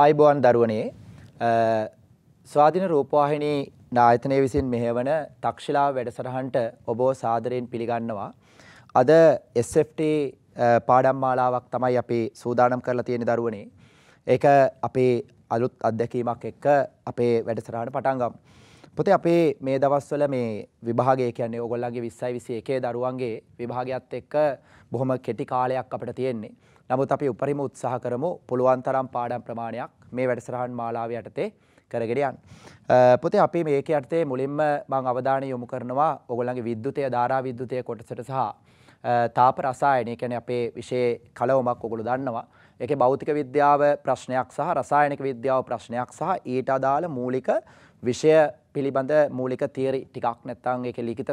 ආයිබෝන් දරුවනේ ස්වාධින රූපවාහිනී නායතනය විසින් මෙහෙවන තක්ෂිලා වැඩසටහන්ට ඔබෝ සාදරයෙන් පිළිගන්නවා. අද SFT පාඩම් මාලාවක් තමයි අපි සූදානම් කරලා තියෙන දරුවනේ. ඒක අපේ අලුත් අත්දැකීමක් එක්ක අපේ වැඩසටහන පටන් ගමු. පොතේ අපේ මේ දවස්වල මේ විභාගය කියන්නේ ඕගොල්ලන්ගේ 20යි 21 දරුවන්ගේ විභාගයත් එක්ක බොහොම කෙටි කාලයක් අපිට තියෙන්නේ. නමුත් අපි උපරිම උත්සාහ කරමු පුළුවන් තරම් පාඩම් ප්‍රමාණයක් මේ වැඩසටහන් මාලාව යටතේ කරගෙන යන්න. පුතේ අපි මේක යටතේ මුලින්ම මම අවධානය යොමු කරනවා ඔයගොල්ලන්ගේ විද්‍යුතය ධාරා විද්‍යුතය කොටසට සහ තාප රසායන ඒ කියන්නේ අපේ විෂය කලවමක් ඔයගොල්ලෝ දන්නවා. ඒකේ භෞතික විද්‍යාව ප්‍රශ්නයක් සහ රසායනික විද්‍යාව ප්‍රශ්නයක් සහ ඊට අදාළ මූලික විෂය පිළිබඳ මූලික තීරි ටිකක් නැත්තං එක ලිඛිත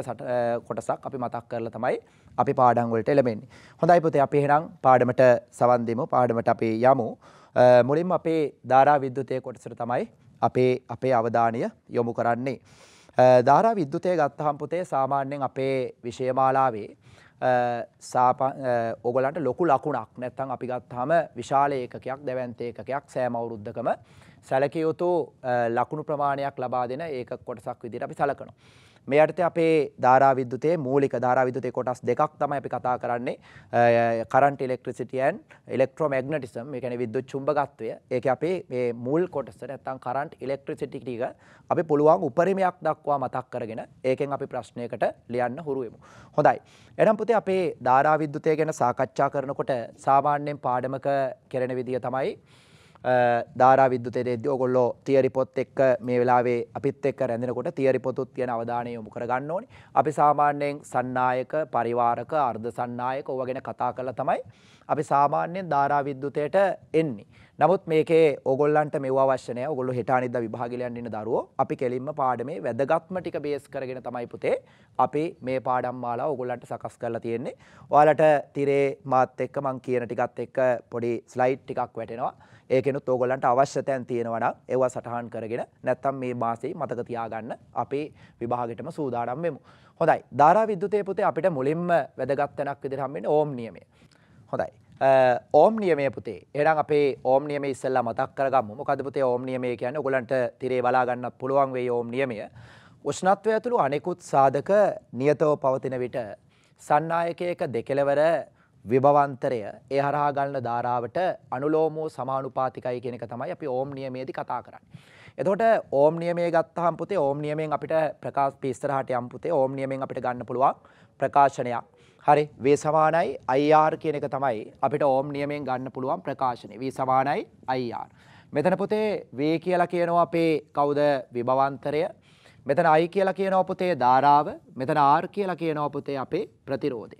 කොටසක් අපි මතක් කරලා තමයි අපි පාඩංවලට එළමෙන්නේ. හොඳයි පුතේ අපි එහෙනම් පාඩමට සවන් දෙමු. පාඩමට අපි යමු. මුලින්ම අපේ ධාරා විද්‍යුතය කොටසට තමයි අපේ අපේ අවධානය යොමු කරන්නේ. ධාරා විද්‍යුතය ගත්තහම පුතේ සාමාන්‍යයෙන් අපේ විෂයමාලාවේ ඕගලන්ට ලොකු ලකුණක් නැත්තං අපි ගත්තාම විශාල ඒකකයක් දැවැන්ත ඒකකයක් සෑම අවුරුද්දකම සැලකිය යුතු ලකුණු ප්‍රමාණයක් ලබා දෙන ඒක කොටසක් විදිහට අපි සැලකනවා. මේ යටතේ අපේ ධාරා විද්‍යුතයේ මූලික ධාරා විද්‍යුතයේ කොටස් දෙකක් තමයි අපි කතා කරන්නේ. Current electricity and electromagnetism. මේ කියන්නේ විද්‍යුත් චුම්බකත්වය. ඒක අපේ මේ මුල් කොටස නැත්තම් කරන්ට් ඉලෙක්ට්‍රිසිටි ටික අපි පුළුවන් උපරිමයක් දක්වා මතක් කරගෙන ඒකෙන් අපි ප්‍රශ්නයකට ලියන්න හුරු වෙමු. හොඳයි. එහෙනම් පුතේ අපේ ධාරා විද්‍යුතය ගැන සාකච්ඡා කරනකොට සාමාන්‍යයෙන් පාඩමක කෙරෙන විදිය තමයි ධාරා විද්‍යුතයේදී ඔයගොල්ලෝ තියරි පොත් එක්ක මේ වෙලාවේ අපිත් එක්ක රැඳෙනකොට තියරි පොතුත් තියෙන අවධානය යොමු කරගන්න ඕනේ. අපි සාමාන්‍යයෙන් සන්නායක, පරිවාරක, අර්ධ සන්නායක ඕවා ගැන කතා කරලා තමයි අපි සාමාන්‍යයෙන් ධාරා විද්‍යුතයට එන්නේ. නමුත් මේකේ ඕගොල්ලන්ට මෙවා වශ්‍යනය ඔගොල්ලු හිටානිද විභාගලයන් ඉන්න දරුවෝ අපි කෙලින්ම පාඩමේ වැදගත්ම ටික බේස් කරගෙන තමයි පුතේ අපි මේ පාඩම් මාලා ඔගොල්ලන්ට සකස් කරලා තියෙන්නේ. ඔයාලට තිරේ මාත් එක්ක මං කියන ටිකත් එක්ක පොඩි ස්ලයිඩ් ටිකක් වැටෙනවා. ඒකෙනුත් ඕගොල්ලන්ට අවශ්‍ය තැන් තියෙනවා නම් ඒවා සටහන් කරගෙන නැත්තම් මේ මාසේ මතක තියාගන්න අපේ විභාගෙටම සූදානම් වෙමු. හොඳයි. ධාරා විද්‍යුතය පුතේ අපිට මුලින්ම වැදගත් තැනක් විදිහට හම්බෙන්නේ ඕම් නියමය. හොඳයි. ඕම් නියමය පුතේ එනම් අපේ ඕම් නියම ඉස්සල්ලා මතක් කරගම් මොකද පුතේ ඕම් නියමය කියන්නේ ඔයගලන්ට තිරේ බලාගන්න පුළුවන් වෙයි ඕම් නියමය උෂ්ණත්වය ඇතුළු අනෙකුත් සාධක නියතව පවතින විට සන්නායකයක දෙකලවර විභවන්තරය ඒ හරහා ගන්න ධාරාවට අනුලෝමෝ සමානුපාතිකයි කියන එක තමයි අපි ඕම් නියමයේදී කතා කරන්නේ. එතකොට ඕම් නියමය ගත්තාම පුතේ ඕම් නියමයෙන් අපිට ප්‍රකාශ ඉස්සරහට යම් පුතේ ඕම් නියමයෙන් අපිට ගන්න පුළුවන් ප්‍රකාශනයක්. හරි V සමානයි IR කියන එක තමයි අපිට ඕම් නියමයෙන් ගන්න පුළුවන් ප්‍රකාශනය. V සමානයි IR. මෙතන පුතේ V කියලා කියනවා අපේ කවුද විභවන්තරය. මෙතන I කියලා කියනවා පුතේ ධාරාව. මෙතන R කියලා කියනවා පුතේ අපේ ප්‍රතිරෝධය.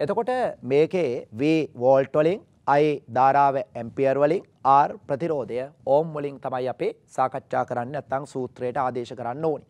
එතකොට මේකේ V වෝල්ට් වලින් I ධාරාව ඇම්පියර් වලින් R ප්‍රතිරෝධය ඕම් වලින් තමයි අපි සාකච්ඡා කරන්නේ නැත්නම් සූත්‍රයට ආදේශ කරන්න ඕනේ.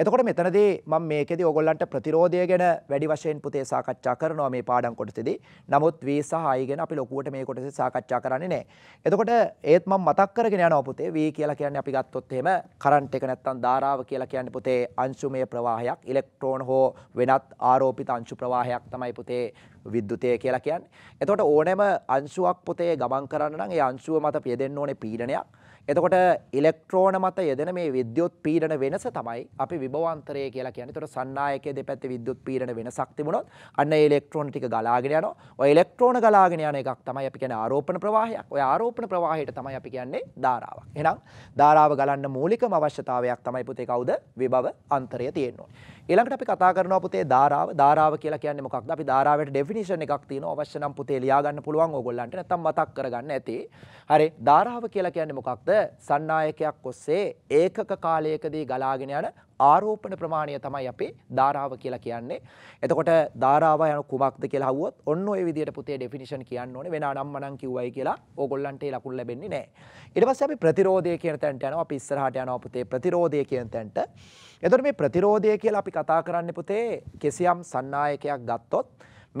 එතකොට මෙතනදී මම මේකෙදි ඕගොල්ලන්ට ප්‍රතිරෝධය ගැන වැඩි වශයෙන් පුතේ සාකච්ඡා කරනවා මේ පාඩම් කොටසේදී. නමුත් V සහ I ගැන අපි ලොකුවට මේ කොටසේ සාකච්ඡා කරන්නේ නැහැ. එතකොට ඒත් මම මතක් කරගෙන යනවා පුතේ V කියලා කියන්නේ අපි ගත්තොත් එහෙම කරන්ට් එක නැත්තම් ධාරාව කියලා කියන්නේ පුතේ අංශුමය ප්‍රවාහයක්, ඉලෙක්ට්‍රෝන හෝ වෙනත් ආරෝපිත අංශු ප්‍රවාහයක් තමයි පුතේ විද්‍යුතය කියලා කියන්නේ. එතකොට ඕනෑම අංශුවක් පොතේ ගමන් කරන්න නම් ඒ අංශුව මත පියදෙන්න ඕනේ පීඩනයක්. එතකොට ඉලෙක්ට්‍රෝන මත යෙදෙන මේ විද්‍යුත් පීඩන වෙනස තමයි අපි විභවාන්තරය කියලා කියන්නේ. එතකොට සන්නායකයේ දෙපැත්තේ විද්‍යුත් පීඩන වෙනසක් තිබුණොත් අන්න ඒ ඉලෙක්ට්‍රෝන ටික ගලාගෙන යනවා. ඔය ඉලෙක්ට්‍රෝන ගලාගෙන යන එකක් තමයි අපි කියන්නේ ආරෝපණ ප්‍රවාහයක්. ඔය ආරෝපණ ප්‍රවාහයට තමයි අපි කියන්නේ ධාරාවක්. එහෙනම් ධාරාව ගලන්න මූලිකම අවශ්‍යතාවයක් තමයි පුතේ කවුද? විභව අන්තරය තියෙන්නේ. ඊළඟට අපි කතා කරනවා පුතේ ධාරාව. ධාරාව කියලා කියන්නේ මොකක්ද? අපි ධාරාවට ඩෙෆිනිෂන් එකක් තියෙනවා. අවශ්‍ය නම් පුතේ ලියා ගන්න පුළුවන් ඕගොල්ලන්ට. නැත්තම් මතක් කරගන්න ඇති. හරි. ධාරාව කියලා කියන්නේ මොකක්ද? සන්නායකයක් ඔස්සේ ඒකක කාලයකදී ගලාගෙන යන ආරෝපණ ප්‍රමාණය තමයි අපේ ධාරාව කියලා කියන්නේ. එතකොට ධාරාව යන කුමක්ද කියලා අහුවොත් ඔන්න ඔය විදිහට පුතේ ඩෙෆිනිෂන් කියන්න ඕනේ වෙන නම් මනම් කිව්වයි කියලා ඕගොල්ලන්ට ඒ ලකුණු ලැබෙන්නේ නැහැ. ඊට පස්සේ අපි ප්‍රතිරෝධය කියන තැනට යනවා. අපි ඉස්සරහට යනවා පුතේ ප්‍රතිරෝධය කියන තැනට. එතකොට මේ ප්‍රතිරෝධය කියලා අපි කතා කරන්නේ පුතේ කෙසියම් සන්නායකයක් ගත්තොත්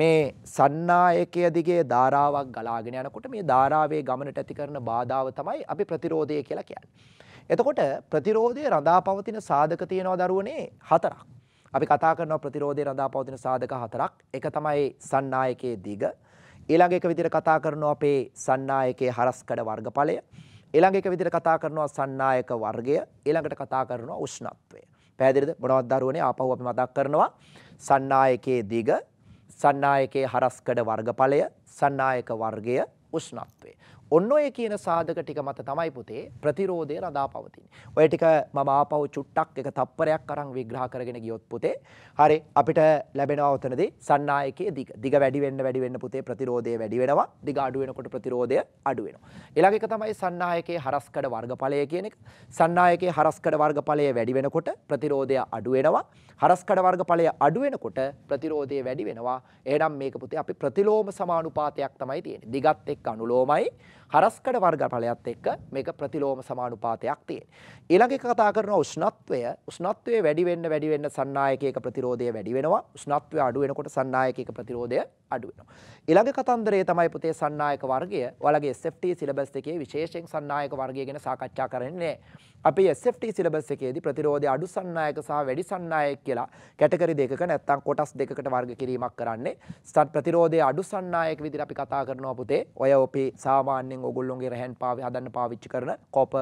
මේ සන්නායකය දිගේ ධාරාවක් ගලාගෙන යනකොට මේ ධාරාවේ ගමනට ඇති කරන බාධාව තමයි අපි ප්‍රතිරෝධය කියලා කියන්නේ. එතකොට ප්‍රතිරෝධය රඳා පවතින සාධක තියෙනවා දරුවනේ හතරක්. අපි කතා කරනවා ප්‍රතිරෝධය රඳා පවතින සාධක හතරක්. එක තමයි සන්නායකයේ දිග. ඊළඟ එක විදිහට කතා කරනවා අපේ සන්නායකයේ හරස්කඩ වර්ගඵලය. ඊළඟ එක විදිහට කතා කරනවා සන්නායක වර්ගය. ඊළඟට කතා කරනවා උෂ්ණත්වය. පැහැදිලිද? මොනවද දරුවනේ ආපහු අපි මතක් කරනවා සන්නායකයේ දිග, සන්නායකයේ හරස්කඩ වර්ගඵලය, සන්නායක වර්ගය, උෂ්ණත්වය. ඔන්න ඔය කියන සාධක ටික මත තමයි පුතේ ප්‍රතිරෝධය රඳා පවතින්නේ. ඔය ටික මම ආපහු චුට්ටක් එක තප්පරයක් අරන් විග්‍රහ කරගෙන ගියොත් පුතේ හරි අපිට ලැබෙනවා උතනදී සන්නායකයේ දිග. දිග වැඩි වෙන්න වැඩි වෙන්න පුතේ ප්‍රතිරෝධය වැඩි වෙනවා. දිග අඩු වෙනකොට ප්‍රතිරෝධය අඩු වෙනවා. ඊළඟ එක තමයි සන්නායකයේ හරස්කඩ වර්ගඵලය කියන එක. සන්නායකයේ හරස්කඩ වර්ගඵලය වැඩි වෙනකොට ප්‍රතිරෝධය අඩු වෙනවා. හරස්කඩ වර්ගඵලය අඩු වෙනකොට ප්‍රතිරෝධය වැඩි වෙනවා. එහෙනම් මේක පුතේ අපි ප්‍රතිලෝම සමානුපාතයක් තමයි තියෙන්නේ. දිගත් එක්ක අනුලෝමයි හරස්කඩ වර්ගඵලයත් එක්ක මේක ප්‍රතිලෝම සමානුපාතයක් තියෙන. ඊළඟ එක කතා කරන උෂ්ණත්වය උෂ්ණත්වය වැඩි වෙන්න වැඩි වෙන්න සන්නායකයක ප්‍රතිරෝධය වැඩි වෙනවා. උෂ්ණත්වය අඩු වෙනකොට සන්නායකයක ප්‍රතිරෝධය අඩු වෙනවා. ඊළඟ කතන්දරය තමයි පුතේ සන්නායක වර්ගය. ඔයාලගේ SFT සිලබස් එකේ විශේෂයෙන් සන්නායක වර්ගය ගැන සාකච්ඡා කරන්නේ නැහැ. අපි SFT සිලබස් එකේදී ප්‍රතිරෝධය අඩු සන්නායක සහ වැඩි සන්නායක කියලා කැටගරි දෙකක නැත්තම් කොටස් දෙකකට වර්ග කිරීමක් කරන්නේ. ස්ටඩ් ප්‍රතිරෝධයේ අඩු සන්නායක විදිහට අපි කතා කරනවා පුතේ. ඔය ඔපි සාමාන්‍යයෙන් ඕගොල්ලෝගේ රැහන් පාවි හදන්න පාවිච්චි කරන කොප,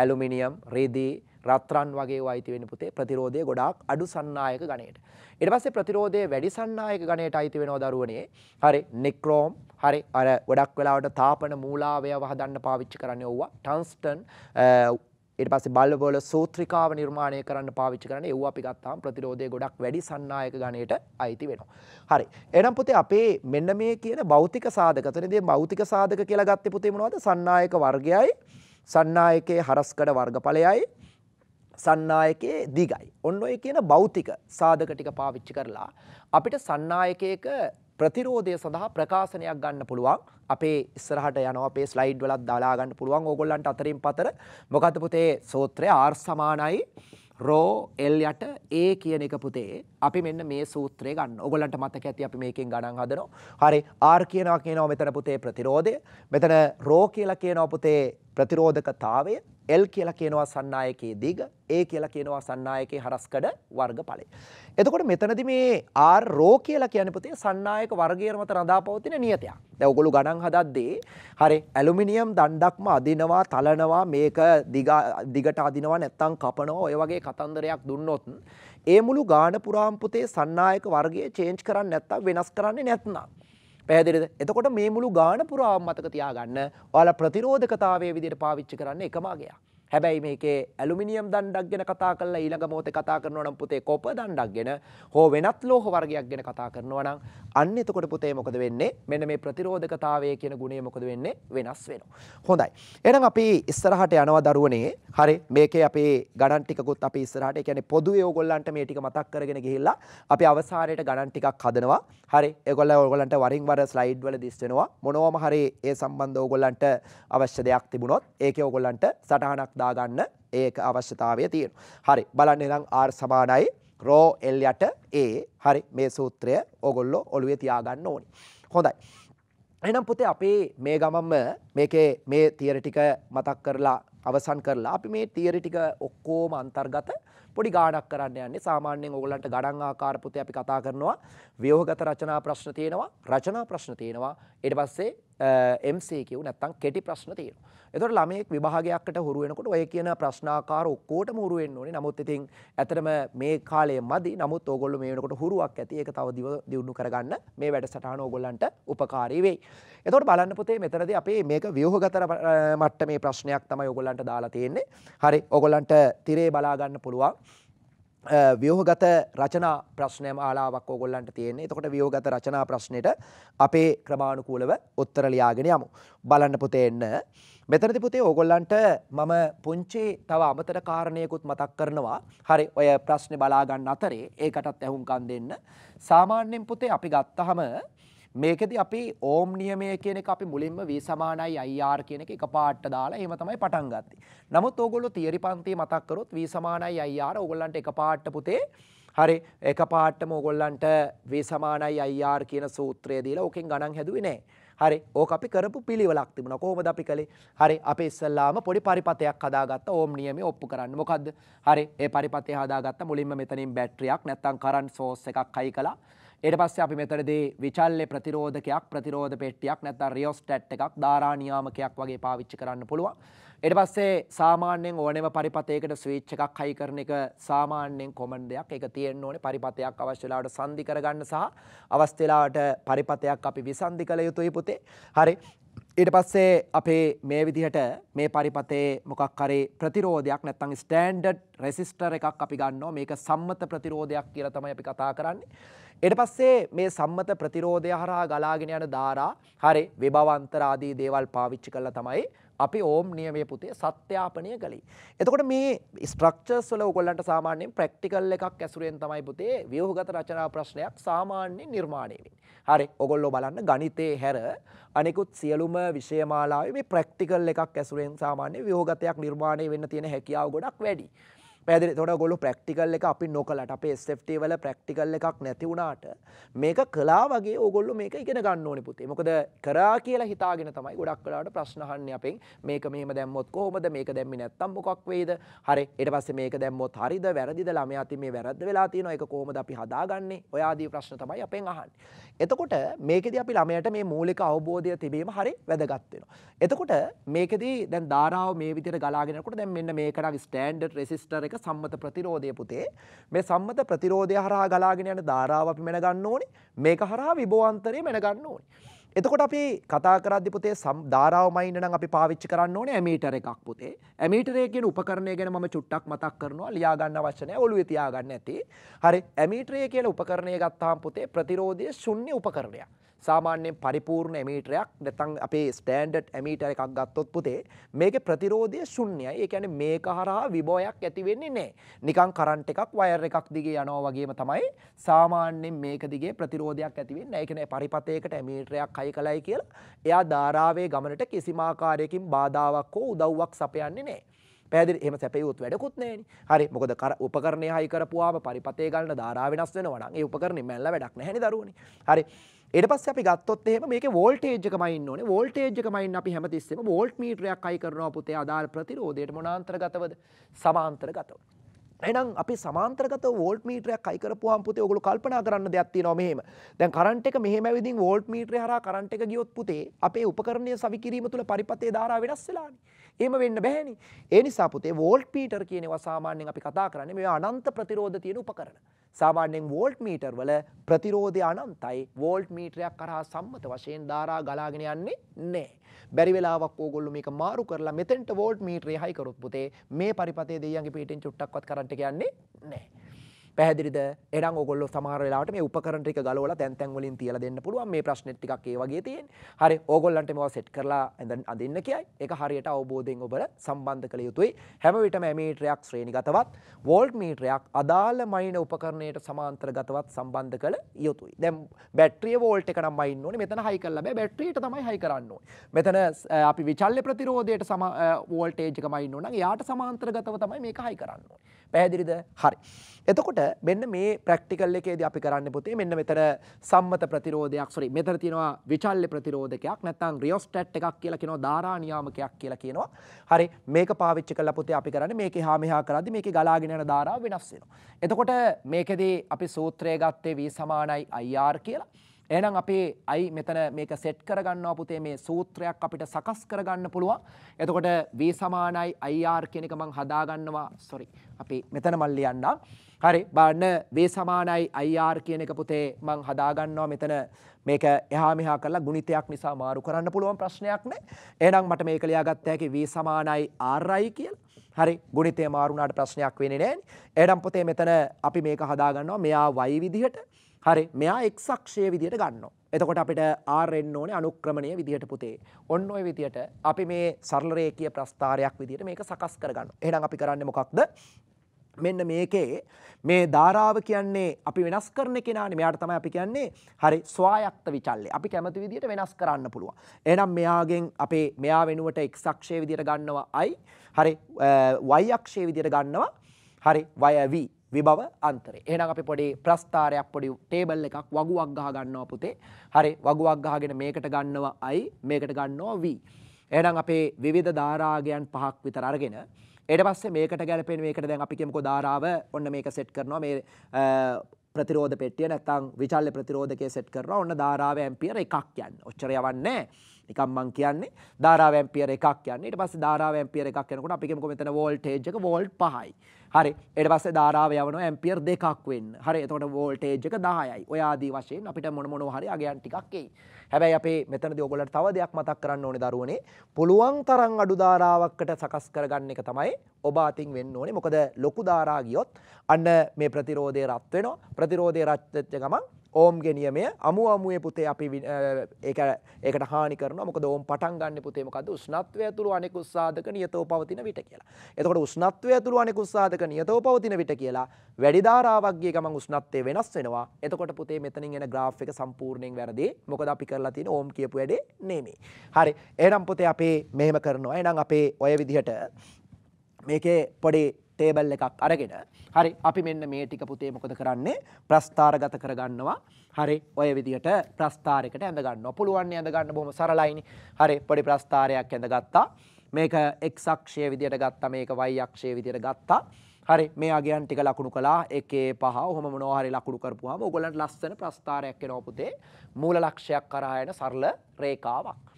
ඇලුමිනියම්, රෙදි, රත්රන් වගේ අයිති වෙන පුතේ ප්‍රතිරෝධය ගොඩාක් අඩු සන්නායක ගණයට. ඊට පස්සේ ප්‍රතිරෝධය වැඩි සන්නායක ගණයට අයිති වෙනවා දරුවනේ. හරි නික්‍රෝම් හරි අර ගොඩක් වෙලාවට තාපන මූලාවයව හදන්න පාවිච්චි කරන්නේ ඕවා. ටන්ස්ටන් ඊට පස්සේ බල්වල සූත්‍රිකාව නිර්මාණය කරන්න පාවිච්චි කරන්නේ ඒව අපි ගත්තාම ප්‍රතිරෝධය ගොඩක් වැඩි සන්නායක ගණයට අයිති වෙනවා. හරි. එහෙනම් පුතේ අපේ මෙන්න මේ කියන භෞතික සාධක. එතනදී භෞතික සාධක කියලා ගත්තේ පුතේ මොනවද? සන්නායක වර්ගයයි සන්නායකයේ හරස්කඩ වර්ගඵලයයි සන්නායකයේ දිගයි. ඔන්න ඔය කියන භෞතික සාධක ටික පාවිච්චි කරලා අපිට සන්නායකයක ප්‍රතිරෝධය සඳහා ප්‍රකාශනයක් ගන්න පුළුවන් අපේ ඉස්සරහට යනවා අපේ ස්ලයිඩ් වලත් දාලා ගන්න පුළුවන් ඕගොල්ලන්ට අතරින් පතර මොකද පුතේ සූත්‍රය R සමානයි රෝ එල් යට ඒ කියන එක පුතේ අපි මෙන්න මේ සූත්‍රය ගන්න. ඔයගලන්ට මතක ඇති අපි මේකෙන් ගණන් හදනවා. හරි R කියනවා කියනවා මෙතන පුතේ ප්‍රතිරෝධය. මෙතන රෝ කියලා කියනවා පුතේ ප්‍රතිරෝධකතාවය. L කියලා කියනවා සන්නායකයේ දිග, A කියලා කියනවා සන්නායකයේ හරස්කඩ වර්ගඵලය. එතකොට මෙතනදී මේ R රෝ කියලා කියන්නේ පුතේ සන්නායක වර්ගය මත රඳාපවතින නියතයක්. දැන් ඔයගොල්ලෝ ගණන් හදද්දී හරි ඇලුමිනියම් දණ්ඩක්ම අදිනවා, තලනවා, මේක දිගට අදිනවා නැත්නම් කපනවා ඔය වගේ කතන්දරයක් දුන්නොත් ඒ මුළු ගාන පුරාම් පුතේ සන්නායක වර්ගය චේන්ජ් කරන්නේ නැත්තම් වෙනස් කරන්නේ නැත්නම් පැදිරිද එතකොට මේ මුළු ගාන පුරාම් මතක තියාගන්න ඔයාල ප්‍රතිරෝධකතාවය විදිට පාවිච්චි කරන්න එකමාගේයා. හැබැයි මේකේ ඇලුමිනියම් දණ්ඩක් ගැන කතා කරලා ඊළඟ මොහොතේ කතා කරනවා නම් පුතේ කොප දණ්ඩක් ගැන හෝ වෙනත් ලෝහ වර්ගයක් ගැන කතා කරනවා නම් අන්න එතකොට පුතේ මොකද වෙන්නේ? මෙන්න මේ ප්‍රතිරෝධකතාවය කියන ගුණය මොකද වෙන්නේ? වෙනස් වෙනවා. හොඳයි. එහෙනම් අපි ඉස්සරහට යනවා දරුවනේ. හරි. මේකේ අපේ ගණන් ටිකකුත් අපි ඉස්සරහට ඒ කියන්නේ පොදුවේ ඕගොල්ලන්ට මේ ටික මතක් කරගෙන ගිහිල්ලා අපි අවසානයේට ගණන් ටිකක් හදනවා. හරි. ඒගොල්ලෝ ඕගොල්ලන්ට වරින් වර ස්ලයිඩ් වල දිස් වෙනවා. මොනවම හරි ඒ සම්බන්ධව ඕගොල්ලන්ට අවශ්‍ය දෙයක් තිබුණොත් ඒකේ ඕගොල්ලන්ට සටහනක් දාගන්න ඒක අවශ්‍යතාවය තියෙනවා. හරි බලන්න නම් R සමානයි රෝ L යට A හරි මේ සූත්‍රය ඕගොල්ලෝ ඔළුවේ තියාගන්න ඕනි. හොඳයි. එහෙනම් පුතේ අපේ මේ ගමම මේකේ මේ තියරි ටික මතක් කරලා අවසන් කරලා අපි මේ තියරි ටික ඔක්කොම අන්තර්ගත පොඩි ගාණක් කරන්න යන්නේ සාමාන්‍යයෙන් ඕගලන්ට ගණන් ආකාර පුතේ අපි කතා කරනවා ව්‍යෝහගත රචනා ප්‍රශ්න තියෙනවා රචනා ප්‍රශ්න තියෙනවා ඊට පස්සේ MCQ නැත්තම් කෙටි ප්‍රශ්න තියෙනවා. එතකොට ළමයෙක් විභාගයකට හුරු වෙනකොට ඔය කියන ප්‍රශ්නාකාර ඔක්කොටම හුරු වෙන්න ඕනේ. නමුත් ඉතින් ඇත්තටම මේ කාලය මදි. නමුත් ඕගොල්ලෝ මේ වෙනකොට හුරුවක් ඇති. ඒක තව දිව දියුණු කරගන්න මේ වැඩසටහන ඕගොල්ලන්ට උපකාරී වෙයි. එතකොට බලන්න පුතේ මෙතනදී අපේ මේක ව්‍යුහගත මට්ටමේ ප්‍රශ්නයක් තමයි ඕගොල්ලන්ට දාලා තියෙන්නේ. හරි. ඕගොල්ලන්ට තිරේ බලා ගන්න පුළුවන්. ව්‍යෝහගත රචනා ප්‍රශ්නයම ආලාවක් ඕගොල්ලන්ට තියෙන්නේ. එතකොට ව්‍යෝහගත රචනා ප්‍රශ්නෙට අපේ ක්‍රමානුකූලව උත්තර ලියාගෙන යමු. බලන්න පුතේ එන්න. මෙතනදී පුතේ ඕගොල්ලන්ට මම පුංචි තව අමතර කාරණයකුත් මතක් කරනවා. හරි ඔය ප්‍රශ්නේ බලා ගන්න අතරේ ඒකටත් ඇහුම්කන් දෙන්න. සාමාන්‍යයෙන් පුතේ අපි ගත්තාම මේකෙදි අපි ඕම් නියමය කියන එක අපි මුලින්ම V සමානයි IR කියන එක එකපාරට දාලා එහෙම තමයි පටන් ගත්තේ. නමුත් ඕගොල්ලෝ තියරි පන්තිය මතක් කරොත් V සමානයි IR ඕගොල්ලන්ට එකපාරට පුතේ හරි එකපාරටම ඕගොල්ලන්ට V සමානයි IR කියන සූත්‍රය දීලා ඕකෙන් ගණන් හැදුවේ නැහැ. හරි ඕක අපි කරපු පිළිවෙලක් තිබුණා. කොහොමද අපි කළේ? හරි අපි ඉස්සල්ලාම පොඩි පරිපතයක් හදාගත්ත ඕම් නියමයේ ඔප්පු කරන්න. මොකද්ද? හරි ඒ පරිපතේ හදාගත්ත මුලින්ම මෙතනින් බැටරියක් නැත්තම් කරන්ට් සෝස් එකක් හයි කළා. ඊට පස්සේ අපි මෙතනදී විචල්්‍ය ප්‍රතිරෝධකයක් ප්‍රතිරෝධ පෙට්ටියක් නැත්නම් රියෝස්ටැට් එකක් ධාරා නියාමකයක් වගේ පාවිච්චි කරන්න පුළුවන්. ඊට පස්සේ සාමාන්‍යයෙන් ඕනෙම පරිපතයකට ස්විච් එකක් හයි කරන එක සාමාන්‍යයෙන් කොමන් දෙයක්. ඒක තියෙන්න ඕනේ පරිපතයක් අවශ්‍ය වෙලාවට සංදි කරගන්න සහ අවශ්‍ය වෙලාවට පරිපතයක් අපි විසන්දි කළ යුතුයි පුතේ. හරි. ඊට පස්සේ අපේ මේ විදිහට මේ පරිපතේ මොකක් හරි ප්‍රතිරෝධයක් නැත්නම් ස්ටෑන්ඩඩ් රෙසිස්ටර් එකක් අපි ගන්නවා මේක සම්මත ප්‍රතිරෝධයක් කියලා තමයි අපි කතා කරන්නේ එට පස්සේ මේ සම්මත ප්‍රතිරෝධය හරහා ගලාගෙන යන ධාරා හරි විභවන්තරාදී දේවල් පාවිච්චි කරලා තමයි අපි ඕම් නියමේ පුතේ සත්‍යාපනය කළේ. එතකොට මේ ස්ට්‍රක්චර්ස් වල ඔයගොල්ලන්ට සාමාන්‍යයෙන් ප්‍රැක්ටිකල් එකක් ඇසුරෙන් තමයි පුතේ ව්‍යුහගත රචනා ප්‍රශ්නයක් සාමාන්‍යයෙන් නිර්මාණය වෙන්නේ. හරි ඔයගොල්ලෝ බලන්න ගණිතේ හැර අනිකුත් සියලුම විෂයමාලාවේ මේ ප්‍රැක්ටිකල් එකක් ඇසුරෙන් සාමාන්‍ය ව්‍යුහගතයක් නිර්මාණය වෙන්න තියෙන හැකියාව ගොඩක් වැඩි. පැදිරි තොට ගොලු ප්‍රක්ටිකල් එක අපි නොකලට අප ස්ට වල ප්‍රක්ටිකල් එකක් නැතිවුණාට මේක කලා වගේ ඔගොල්ලු මේක ඉගෙන ගන්න ඕනි පුතේ මොකද කරා කියලා හිතාගෙන තමයි ගොඩක් කලාට ප්‍රශ්නහන්න අපෙන් මේක මෙහම දැම්මොත් කෝමද මේක දැම්මි නැත්තම් මොකක් වේද හරි එට පස්සේ මේක දැම්මොත් හරිද වැරදිද ළමයාති මේ වැරද වෙලා තියෙන එක කෝමද අපි හදාගන්නේ ඔයාදී ප්‍රශ්න තමයි අපෙන් අහන් එතකොට මේකෙද අපි ළමයට මේ මූලික අවබෝධය තිබීම හරි වැදගත්වෙනවා එතකොට මේකදී දැන් ධාරාව මේ විදිර ගලාගෙනකට දැන් මෙන්න මේකන ස්ටන්ඩ් රෙසිස්ටර එක සම්මත ප්‍රතිරෝධය පුතේ මේ සම්මත ප්‍රතිරෝධය හරහා ගලාගෙන යන ධාරාව අපි මැනගන්න ඕනේ මේක හරහා විභවාන්තරය මැනගන්න ඕනේ එතකොට අපි කතා කරද්දි පුතේ ධාරාවමයින්න නම් අපි පාවිච්චි කරන්න ඕනේ ඇමීටර් එකක් පුතේ. ඇමීටරේ කියන උපකරණය ගැන මම චුට්ටක් මතක් කරනවා. ලියා ගන්න අවශ්‍ය නැහැ. ඔළුවේ තියා ගන්න ඇති. හරි ඇමීටරේ කියලා උපකරණය ගත්තාම පුතේ ප්‍රතිරෝධයේ ශුන්‍ය උපකරණයක්. සාමාන්‍යයෙන් පරිපූර්ණ ඇමීටරයක් නැතන් අපේ ස්ටෑන්ඩට් ඇමීටර එකක් ගත්තොත් පුතේ මේක ප්‍රතිරෝධය ශුන්‍යයි ඒකැන මේ කහරහා විබෝයක් ඇතිවෙන්නේ නෑ නිකං කරන්ට එකක් වයර් එකක් දිගේ යනෝ වගේම තමයි සාමාන්‍යෙන් මේක දිගේ ප්‍රතිරෝධයක් ඇතිවෙන්න ඒකන පරිපතයකට ඇමීටරයක් අයි කලයි කියලා එයා ධාරාවේ ගමනට කිසිමාකාරයකින් බාධාවක් හෝ උදව්වක් සපයන්නේ නෑ. පැදිර එම සැපයුත් වැඩකුත් නෑන හරි මොකද කර උපරණය හයිකරපුවාම පරිපතේ ගන්න ධාරාවෙනස් වෙනවන ඒ උපරණ මැල්ල වැඩක් නැහැනි දරුවනි හරි එට පස් අපි ගත්තොත් එෙම මේක වෝල්ටේජ්ක මයින්න ඕන වෝල්ටේජ්ක මයින් අපි හැමතිස්සෙම වෝල්ට මීටරයක් අයි කරනවා පුතේ අදාල් ප්‍රතිරෝධයට මොනාන්තරගතවද සමාන්තරගතව. එනම් අපි සමාන්තරගත වෝල්ට මීටරයක් අයිකරපුවාන් පුතේ ඔගොලු කල්පනා කරන්න දෙයක්ති නොමහෙම දැන් කරන්ට එක මෙහෙම විදිින් වෝල්ට මීට්‍ර හර කරන්ට එක ගියොත් පුතේ අපේ උපකරණය සවිකිරීම තුළ පරිපතේ ධාරා වෙනස්සලානි ඒම වෙන්න බැහැනි ඒ නිසා පුතේ වෝල්ට පීටර් කියනෙ වසාමාන්‍යෙන් අපි කතා කරන්න මේ අනන්ත ප්‍රතිරෝධ තියෙන උපකරණ. සාමාන්‍යයෙන් වෝල්ට් මීටර් වල ප්‍රතිරෝධය අනන්තයි වෝල්ට් මීටරයක් කරහා සම්මත වශයෙන් ධාරා ගලාගෙන යන්නේ නැහැ. බැරි වෙලාවක් ඕගොල්ලෝ මේක මාරු කරලා මෙතෙන්ට වෝල්ට් මීටරය හයි කරොත් පුතේ මේ පරිපතේ දෙයියන්ගේ පීටෙන් චුට්ටක්වත් කරන්ට් එක යන්නේ නැහැ. පැහදිරිද එඩ ගොල සමහරලාට මේ උපකරටික ගලවල තැන්තැන්වලින් තියල දෙන්න පුළුවන් මේ ප්‍රශ්නටික් ඒවගේ තියෙන් හරි ඕගොල්ලන්ට මෙවා සෙට් කරලා ඇඳන් අදන්න කියයි එක හරියට අවබෝධයෙන් ඔබට සම්බන්ධ කළ යුතුයි හැමවිටම මීටරයක් ශ්‍රේණි ගතවත් වෝල්ට් මීටරයක් අදාළ මයින උපකරණයට සමාන්තර ගතවත් සම්බන්ධ කළ යුතුයි දැම් බැට්‍රිය වෝල්ට එකන මයින්න ඕනේ මෙතන හයි කල්ල බෑ බැට්‍රියට තමයි හයි කරන්න ඕනේ මෙතන අපි විචල්්‍ය ප්‍රතිරෝධයට සම වෝල්ටේජ්ක මයින්න ඕන යාට සමාන්තර ගතව තමයි මේක හයි කරන්න ඕනේ පැහැදිරිද හරි. එතකොට මෙන්න මේ ප්‍රක්ටිකල් එකේද අපි කරන්න පුතේ මෙන්න මෙතර සම්මත ප්‍රතිරෝධයක් සොරි මෙතර තියෙනවා විචල්්‍ය ප්‍රතිරෝධකයක් නැත්තම් රියෝස්ටැට් එකක් කියලා කියනවා ධාරා නියාමකයක් කියලා කියනවා. හරි මේක පාවිච්චි කරලා පුතේ අපි කරන්නේ මේකේ හා මෙහා කරද්දි මේකේ ගලාගෙන යන ධාරාව වෙනස් වෙනවා. එතකොට මේකෙදී අපි සූත්‍රය ගත්තේ v සමානයි ir කියලා. එහෙනම් අපේ අයි මෙතන මේක සෙට් කරගන්නවා පුතේ මේ සූත්‍රයක් අපිට සකස් කරගන්න පුළුවන්. එතකොට V සමානයි IR කියන එක මම හදාගන්නවා. sorry. අපි මෙතන මල් ලියන්නම්. හරි. බලන්න V සමානයි IR කියන එක පුතේ මම හදාගන්නවා මෙතන මේක එහා මෙහා කරලා ගුණිතයක් නිසා මාරු කරන්න පුළුවන් ප්‍රශ්නයක් නෑ. එහෙනම් මට මේක ලියාගත්ත හැකි V සමානයි RI කියලා. හරි ගුණිතය මාරුණාට ප්‍රශ්නයක් වෙන්නේ නෑනේ. එහෙනම් පුතේ මෙතන අපි මේක හදාගන්නවා මෙයා y විදිහට හරි මෙයා එක්සක්ෂය විදියට ගන්නවා. එතකොට අපිට ආරෙන් ඕනේ අනුක්‍රමණය විදිහට පුතේ. ඔන්න ඔය විදියට අපි මේ සරල රේඛීය ප්‍රස්ථාරයක් විදියට මේක සකස් කරගන්නවා. එහෙනම් අපි කරන්නේ මොකක්ද? මෙන්න මේකේ මේ ධාරාව කියන්නේ අපි වෙනස් කරන කෙනානේ. මෙයාට තමයි අපි කියන්නේ හරි ස්වායක්ත විචල්ලේ. අපි කැමති විදියට වෙනස් කරන්න පුළුවන්. එහෙනම් මෙයාගෙන් අපේ මෙයා වෙනුවට x අක්ෂයේ විදියට ගන්නවා i. හරි y අක්ෂයේ විදියට ගන්නවා. හරි y v. විභව අන්තරේ. එහෙනම් අපි පොඩි ප්‍රස්ථාරයක් පොඩි ටේබල් එකක් වගුවක් ගහ ගන්නවා පුතේ. හරි වගුවක් ගහගෙන මේකට ගන්නවා i මේකට ගන්නවා v. එහෙනම් අපේ විවිධ ධාරාගයන් පහක් විතර අරගෙන ඊට පස්සේ මේකට ගැලපෙන මේකට දැන් අපි කියමුකෝ ධාරාව ඔන්න මේක සෙට් කරනවා මේ ප්‍රතිරෝධ පෙට්ටිය නැත්නම් විචල්්‍ය ප්‍රතිරෝධකයේ සෙට් කරනවා ඔන්න ධාරාව ඇම්පියර එකක් යන්න. ඔච්චර යවන්නේ නැහැ. නිකම් මං කියන්නේ ධාරාව ඇම්පියර් එකක් යන්නේ ඊට පස්සේ ධාරාව ඇම්පියර් එකක් යනකොට අපි කියමුකෝ මෙතන වෝල්ටේජ් එක වෝල්ට් 5යි. හරි ඊට පස්සේ ධාරාව යවනවා ඇම්පියර් දෙකක් වෙන්න. හරි එතකොට වෝල්ටේජ් එක 10යි. ඔය ආදී වශයෙන් අපිට මොන මොනවා හරි අගයන් ටිකක් එයි. හැබැයි අපේ මෙතනදී ඔයගොල්ලන්ට තව දෙයක් මතක් කරන්න ඕනේ දරුවනේ. පුළුවන් තරම් අඩු ධාරාවකට සකස් කරගන්න එක තමයි ඔබ අතින් වෙන්න ඕනේ. මොකද ලොකු ධාරා ගියොත් අන්න මේ ප්‍රතිරෝධය රත් වෙනවා. ප්‍රතිරෝධය රත් වෙච්ච ගමන් ඕම්ගේ නියමය අමු අමුවේ පුතේ අපි ඒකට හානි කරන මොක දෝම් පටන් ගන්න පුතේමකද උස්නත්වය තුළ අනෙකු සාධක නියතව පවතින විට කියලා. එතකොට උස්නත්වය තුළ අනෙකු සාධක නියතව පවතින විට කියලා වැඩිධාරාවක්ගේ ගමන් උස්නත්වය වෙනස් වෙනවා. එතකොට පුතේ මෙතනින් එන ග්‍රාෆ් එක සම්පූර්ණයෙන් වැරදි. මොකද අපි කරලා තියෙන ඕම් කියපු වැඩේ නෙමෙයි. හරි. එහෙනම් පුතේ අපේ මෙහෙම කරනවා. එහෙනම් අපේ ඔය විදිහට මේකේ පොඩි ටේබල් එකක් අරගෙන හරි අපි මෙන්න මේ ටික පුතේ මොකද කරන්නේ ප්‍රස්ථාරගත කරගන්නවා හරි ඔය විදිහට ප්‍රස්ථාරයකට ඇඳගන්න පුළුවන් ඇඳගන්න බොහොම සරලයිනි හරි පොඩි ප්‍රස්ථාරයක් ඇඳගත්තා මේක x අක්ෂය විදිහට ගත්තා මේක y අක්ෂය විදිහට ගත්තා හරි මේ අගයන් ටික ලකුණු කළා එකේ පහ ඔහොම මොනවා හරි ලකුණු කරපුවාම ඕගොල්ලන්ට ලස්සන ප්‍රස්ථාරයක් එනවා පුතේ මූල ලක්ෂයක් කරා යන සරල රේඛාවක්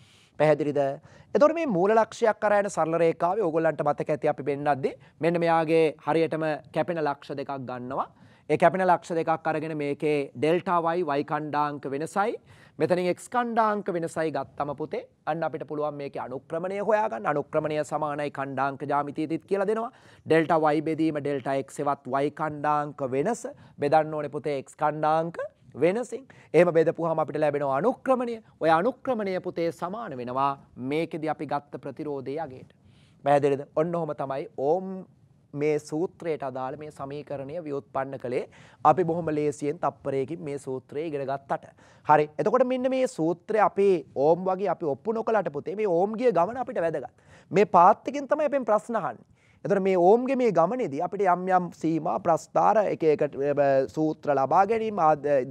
පැහැදිලිද එතකොට මේ මූල ලක්ෂයක් කරයන සරල රේඛාවේ ඕගොල්ලන්ට මතක ඇති අපි පෙන්නද්දී මෙන්න මෙයාගේ හරියටම කැපෙන ලක්ෂ දෙකක් ගන්නවා ඒ කැපෙන ලක්ෂ දෙකක් අරගෙන මේකේ ඩෙල්ටා y y ඛණ්ඩාංක වෙනසයි මෙතනින් x ඛණ්ඩාංක වෙනසයි ගත්තම පුතේ අන්න අපිට පුළුවන් මේකේ අනුක්‍රමණය හොයාගන්න අනුක්‍රමණය සමානයි ඛණ්ඩාංක ජ්‍යාමිතියේදීත් කියලා දෙනවා ඩෙල්ටා y බෙදීම ඩෙල්ටා x එවත් y ඛණ්ඩාංක වෙනස බෙදන්න ඕනේ පුතේ x ඛණ්ඩාංක වෙනසින්. එහෙම බෙදපුවාම අපිට ලැබෙනවා අනුක්‍රමණය. ඔය අනුක්‍රමණය පුතේ සමාන වෙනවා මේකෙදි අපි ගත්ත ප්‍රතිරෝධයේ අගයට. පැහැදිලිද? ඔන්න ඔහොම තමයි ඕම් මේ සූත්‍රයට අදාළ මේ සමීකරණය ව්‍යුත්පන්න කළේ අපි බොහොම ලේසියෙන් තප්පරයකින් මේ සූත්‍රය ඉගෙන ගත්තට. හරි. එතකොට මෙන්න මේ සූත්‍රය අපේ ඕම් වගේ අපි ඔප්පු නොකලට පුතේ මේ ඕම් ගිය ගමන අපිට වැදගත්. මේ පාත් එකෙන් තමයි අපෙන් ප්‍රශ්න අහන්නේ. එතකොට මේ ඕම්ගේ මේ ගමනේදී අපිට යම් යම් සීමා ප්‍රස්ථාර එක එක සූත්‍ර ලබා ගැනීම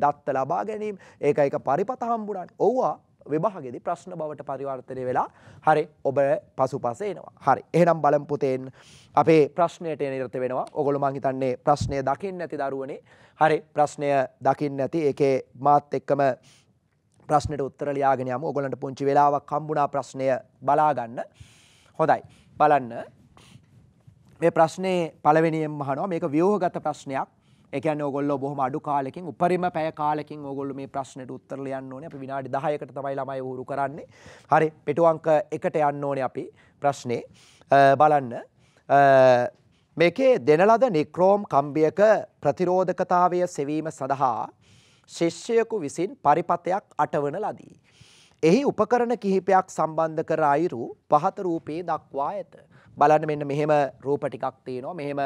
දත්ත ලබා ගැනීම ඒක එක පරිපත හම්බුණානේ. ඔව්වා විභාගෙදී ප්‍රශ්න බවට පරිවර්තනය වෙලා හරි ඔබ පසුපස එනවා. හරි. එහෙනම් බලමු පුතේන් අපේ ප්‍රශ්නයට නිරත වෙනවා. ඔගොල්ලෝ මං හිතන්නේ ප්‍රශ්නය දකින්න නැති දරුවනේ. හරි. ප්‍රශ්නය දකින්න නැති ඒකේ මාත් එක්කම ප්‍රශ්නයට උත්තර ලියාගෙන යමු. ඔයගොල්ලන්ට පුංචි වෙලාවක් හම්බුණා ප්‍රශ්නය බලා ගන්න. හොඳයි. බලන්න මේ ප්‍රශ්නේ පළවෙනියෙන් අහනවා මේක ව්‍යුහගත ප්‍රශ්නයක්. ඒ කියන්නේ ඕගොල්ලෝ බොහොම අඩු කාලෙකින් උපරිම පැය කාලෙකින් ඕගොල්ලෝ මේ ප්‍රශ්නෙට උත්තර ලියන්න ඕනේ. අපි විනාඩි 10කට තමයි ළමයි උහුරු කරන්නේ. හරි, පිටු අංක 1ට යන්න ඕනේ අපි ප්‍රශ්නේ. බලන්න. මේකේ දෙන ලද නික්‍රෝම් කම්බියක ප්‍රතිරෝධකතාවය සෙවීම සඳහා ශිෂ්‍යයෙකු විසින් පරිපතයක් අටවන ලදී. එහි උපකරණ කිහිපයක් සම්බන්ධ කර අයුරු පහත රූපයේ දක්වා ඇත. බලන්න මෙන්න මෙහෙම රූප ටිකක් තියෙනවා මෙහෙම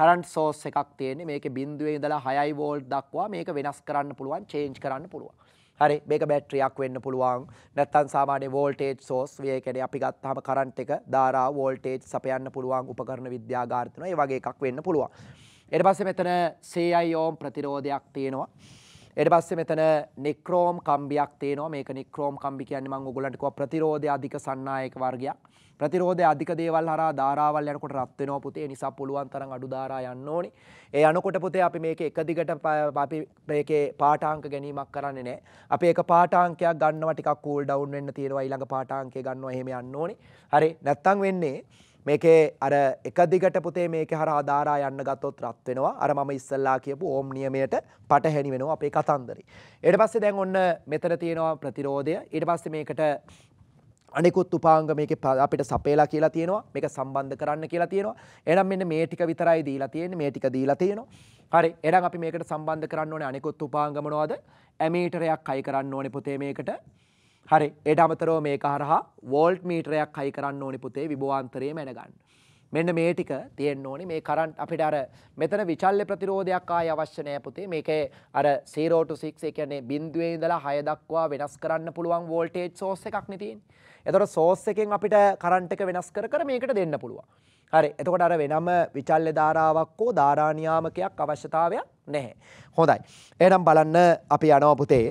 කරන්ට් සෝස් එකක් තියෙන්නේ මේක බින්දුවේ ඉඳලා 6යි වෝල්ට් දක්වා මේක වෙනස් කරන්න පුළුවන් චේන්ජ් කරන්න පුළුවන්. හරි මේක බැටරියක් වෙන්න පුළුවන්. නැත්නම් සාමාන්‍ය වෝල්ටේජ් සෝස් ඒ කියන්නේ අපි ගත්තාම කරන්ට් එක ධාරාව වෝල්ටේජ් සපයන්න පුළුවන් උපකරණ විද්‍යාගාර තියෙනවා. ඒ වගේ එකක් වෙන්න පුළුවන්. ඊට පස්සේ මෙතන 100i ohm ප්‍රතිරෝධයක් තියෙනවා. එට පස්සේ මෙතන නික්‍රෝම් කම්බියක් තේනවා මේක නික්‍රෝම් කම්බි කියන්නේ මම ඔයගොල්ලන්ට කිව්වා ප්‍රතිරෝධය අධික සන්නායක වර්ගයක් ප්‍රතිරෝධය අධික දේවල් හරහා ධාරාවල් යනකොට රත් වෙනවා පුතේ ඒ නිසා පුළුවන් තරම් අඩු ධාරා යන්න ඕනේ. ඒ අනකොට පුතේ අපි මේක එක දිගට අපි මේකේ පාඨාංක ගැනීමක් කරන්නේ නැහැ. අපි ඒක පාඨාංකයක් ගන්නවා ටිකක් කූල් ඩවුන් වෙන්න තියෙනවා ඊළඟ පාඨාංකය ගන්නවා එහෙම යන්න ඕනේ. හරි නැත්තම් වෙන්නේ මේකේ අර එක දිගට පුතේ මේක හරහා ආදාරා යන්න ගත්තොත් රත් වෙනවා. අර මම ඉස්සල්ලා කියපු ඕම් නියමයට පටහැනි වෙනවා අපේ කතන්දරේ. ඊට පස්සේ දැන් ඔන්න මෙතන තියෙනවා ප්‍රතිරෝධය. ඊට පස්සේ මේකට අනෙකුත් උපාංග මේක අපිට සපේලා කියලා තියෙනවා මේක සම්බන්ධ කරන්න කියලා තියෙනවා එහෙනම් මෙන්න මේ ටික විතරයි දීලා තියෙන්නේ මේ ටික දීලා තියෙනවා හරි එහෙනම් අපි මේකට සම්බන්ධ කරන්න ඕනේ අනෙකුත් උපාංග මොනවද ඇමීටරයක් අය කරන්න ඕනේ පුතේ මේකට හරි ඒට අමතරව මේක හරහා වෝල්ට් මීටරයක් හයි කරන්න ඕනි පුතේ විභවාන්තරයේ මැනගන්න. මෙන්න මේ ටික තියෙන්න ඕනි මේ කරන්ට් අපිට අර මෙතන විචල්්‍ය ප්‍රතිරෝධයක් ආය අවශ්‍ය නෑ පුතේ මේකේ අර 0.6 ඒ කියන්නේ බිඳුවේ ඉඳලා 6 දක්වා වෙනස් කරන්න පුළුවන් වෝල්ටේජ් සෝස් එකක් නේ තියෙන්නේ. එතකොට සෝස් එකෙන් අපිට කරන්ට් එක වෙනස් කර කර මේකට දෙන්න පුළුවන්. හරි එතකොට අර වෙනම විචල්්‍ය ධාරාවක් හෝ ධාරා නියාමකයක් අවශ්‍යතාවයක් නැහැ. හොඳයි. එහෙනම් බලන්න අපි යනවා පුතේ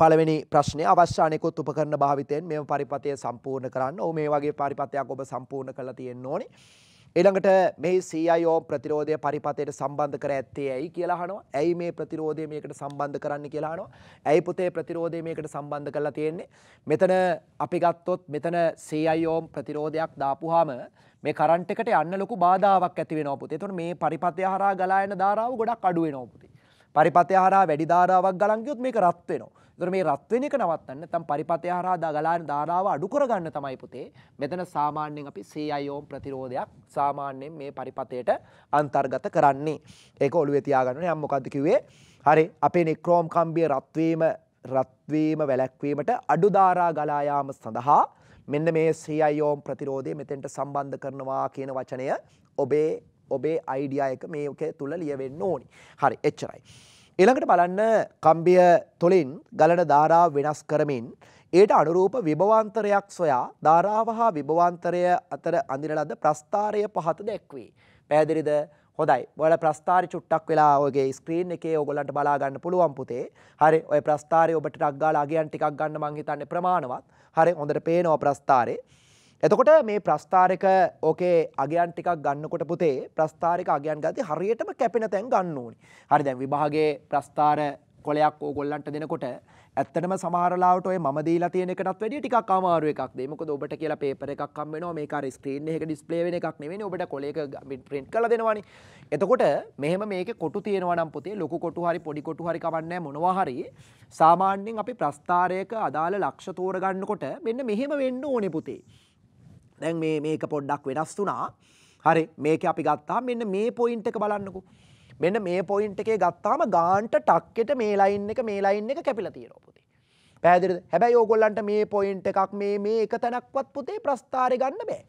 පළවෙනි ප්‍රශ්නය අවශ්‍යානයකුත් උපකරන භාවිතයෙන් මෙම පරිපතය සම්පූර්ණ කරන්න ඕ මේ වගේ පරිපතයක් ඔබ සම්පූර්ණ කළ තියෙන් ඕනි. එළඟට මේ සයෝ ප්‍රතිරෝධය පරිපතයට සම්බන්ධ කර ඇත්තේ ඇයි කියලාහනෝ ඇයි මේ ප්‍රතිරෝධය මේකට සම්බන්ධ කරන්න කියලානෝ ඇයි පුතේ ප්‍රතිරෝධය මේකට සම්බන්ධ කරලා තියෙන්නේ. මෙතන අපි ගත්තොත් මෙතන සයෝම් ප්‍රතිරෝධයක් දාපුහාම මේ කරන්ට එකට යන්න ලොකු බාධාවක් ඇති වෙනෝපුතේ තුොට මේ පරිපතය හරා ගලායන ධාරාව ගොඩක් අඩුවෙනෝපුති. පරිපතය හරා වැඩි ධාරාවක් ගලංගයොත් මේක රත්වෙනවා. දොර මේ රත්වෙන එක නවත්තන්න තම් පරිපතය හරහා දගලාන ධාරාව අඩු කරගන්න තමයි පුතේ මෙතන සාමාන්‍යයෙන් අපි සේයෝම් ප්‍රතිරෝධයක් සාමාන්‍යයෙන් මේ පරිපතයට අන්තර්ගත කරන්නේ ඒක ඔළුවේ තියාගන්න යම් මොකද්ද කිව්වේ හරි අපේ නික්‍රෝම් කම්බිය රත්වීම රත්වීම වැළැක්වීමට අඩු ධාරා ගලා යාම සඳහා මෙන්න මේ සේයෝම් ප්‍රතිරෝධය මෙතෙන්ට සම්බන්ධ කරනවා කියන වචනය ඔබේ ඔබේ අයිඩියා එක මේක තුල ලියවෙන්න ඕනි. හරි එච්චරයි. එළඟට බලන්න කම්බිය තුළින් ගලන ධාරා වෙනස් කරමින් ඒට අනුරූප විභවාන්තරයක් සොයා ධාරාව හා විභවාන්තරය අතර අඳිනලද ප්‍රස්ථාරය පහත දැක්වේ. පැදිරිද හොඳයි ඔල ප්‍රස්ථාරි චුට්ටක් වෙලා ඔගේ ස්ක්‍රීන් එකේ ඔගොලන්ට බලාගන්න පුළුවන් පුතේ හරි ඔය ප්‍රස්ථාරය ඔබට රක්ගාලා අගයන් ටිකක් ගන්න මංහිතන්න ප්‍රමාණවත් හරි හොඳට පේනවා ප්‍රස්ථාරේ එතකොට මේ ප්‍රස්ථාරක ඕකේ අගයන් ටිකක් ගන්නකොට පුතේ ප්‍රස්ථාරක අගයන් ගති හරියටම කැපෙන තැන් ගන්න ඕනි. හරි දැන් විභාගයේ ප්‍රස්ථාර කොලයක් ඕගොල්ලන්ට දෙනකොට ඇත්තටම සමහරලාට ඔය මම දීලා තියෙන එකටත් වැඩිය ටිකක් අමාරු එකක් දෙයි. මොකද ඔබට කියලා පේපර් එකක් හම් වෙනවා. මේක අර ස්ක්‍රීන් එකක ඩිස්ප්ලේ වෙන එකක් නෙවෙයි. ඔබට කොලේ එක print කරලා දෙනවානේ. එතකොට මෙහෙම මේකේ කොටු තියෙනවා නම් පුතේ ලොකු කොටු හරි පොඩි කොටු හරි කවන්නේ මොනවා හරි සාමාන්‍යයෙන් අපි ප්‍රස්ථාරයක අදාළ ලක්ෂ්‍ය තෝරගන්නකොට මෙන්න මෙහෙම වෙන්න ඕනේ පුතේ. දැන් මේ මේක පොඩ්ඩක් වෙනස් වුණා. හරි මේක අපි ගත්තා මෙන්න මේ පොයින්ට් එක බලන්නකෝ. මෙන්න මේ පොයින්ට් එකේ ගත්තාම ගාන්ට ටක්කෙට මේ ලයින් එක මේ ලයින් එක කැපිලා තියෙනවා පුතේ. පැහැදිලිද? හැබැයි ඕගොල්ලන්ට මේ පොයින්ට් එකක් මේ මේ එක තැනක්වත් පුතේ ප්‍රස්ථාරේ ගන්න බෑ.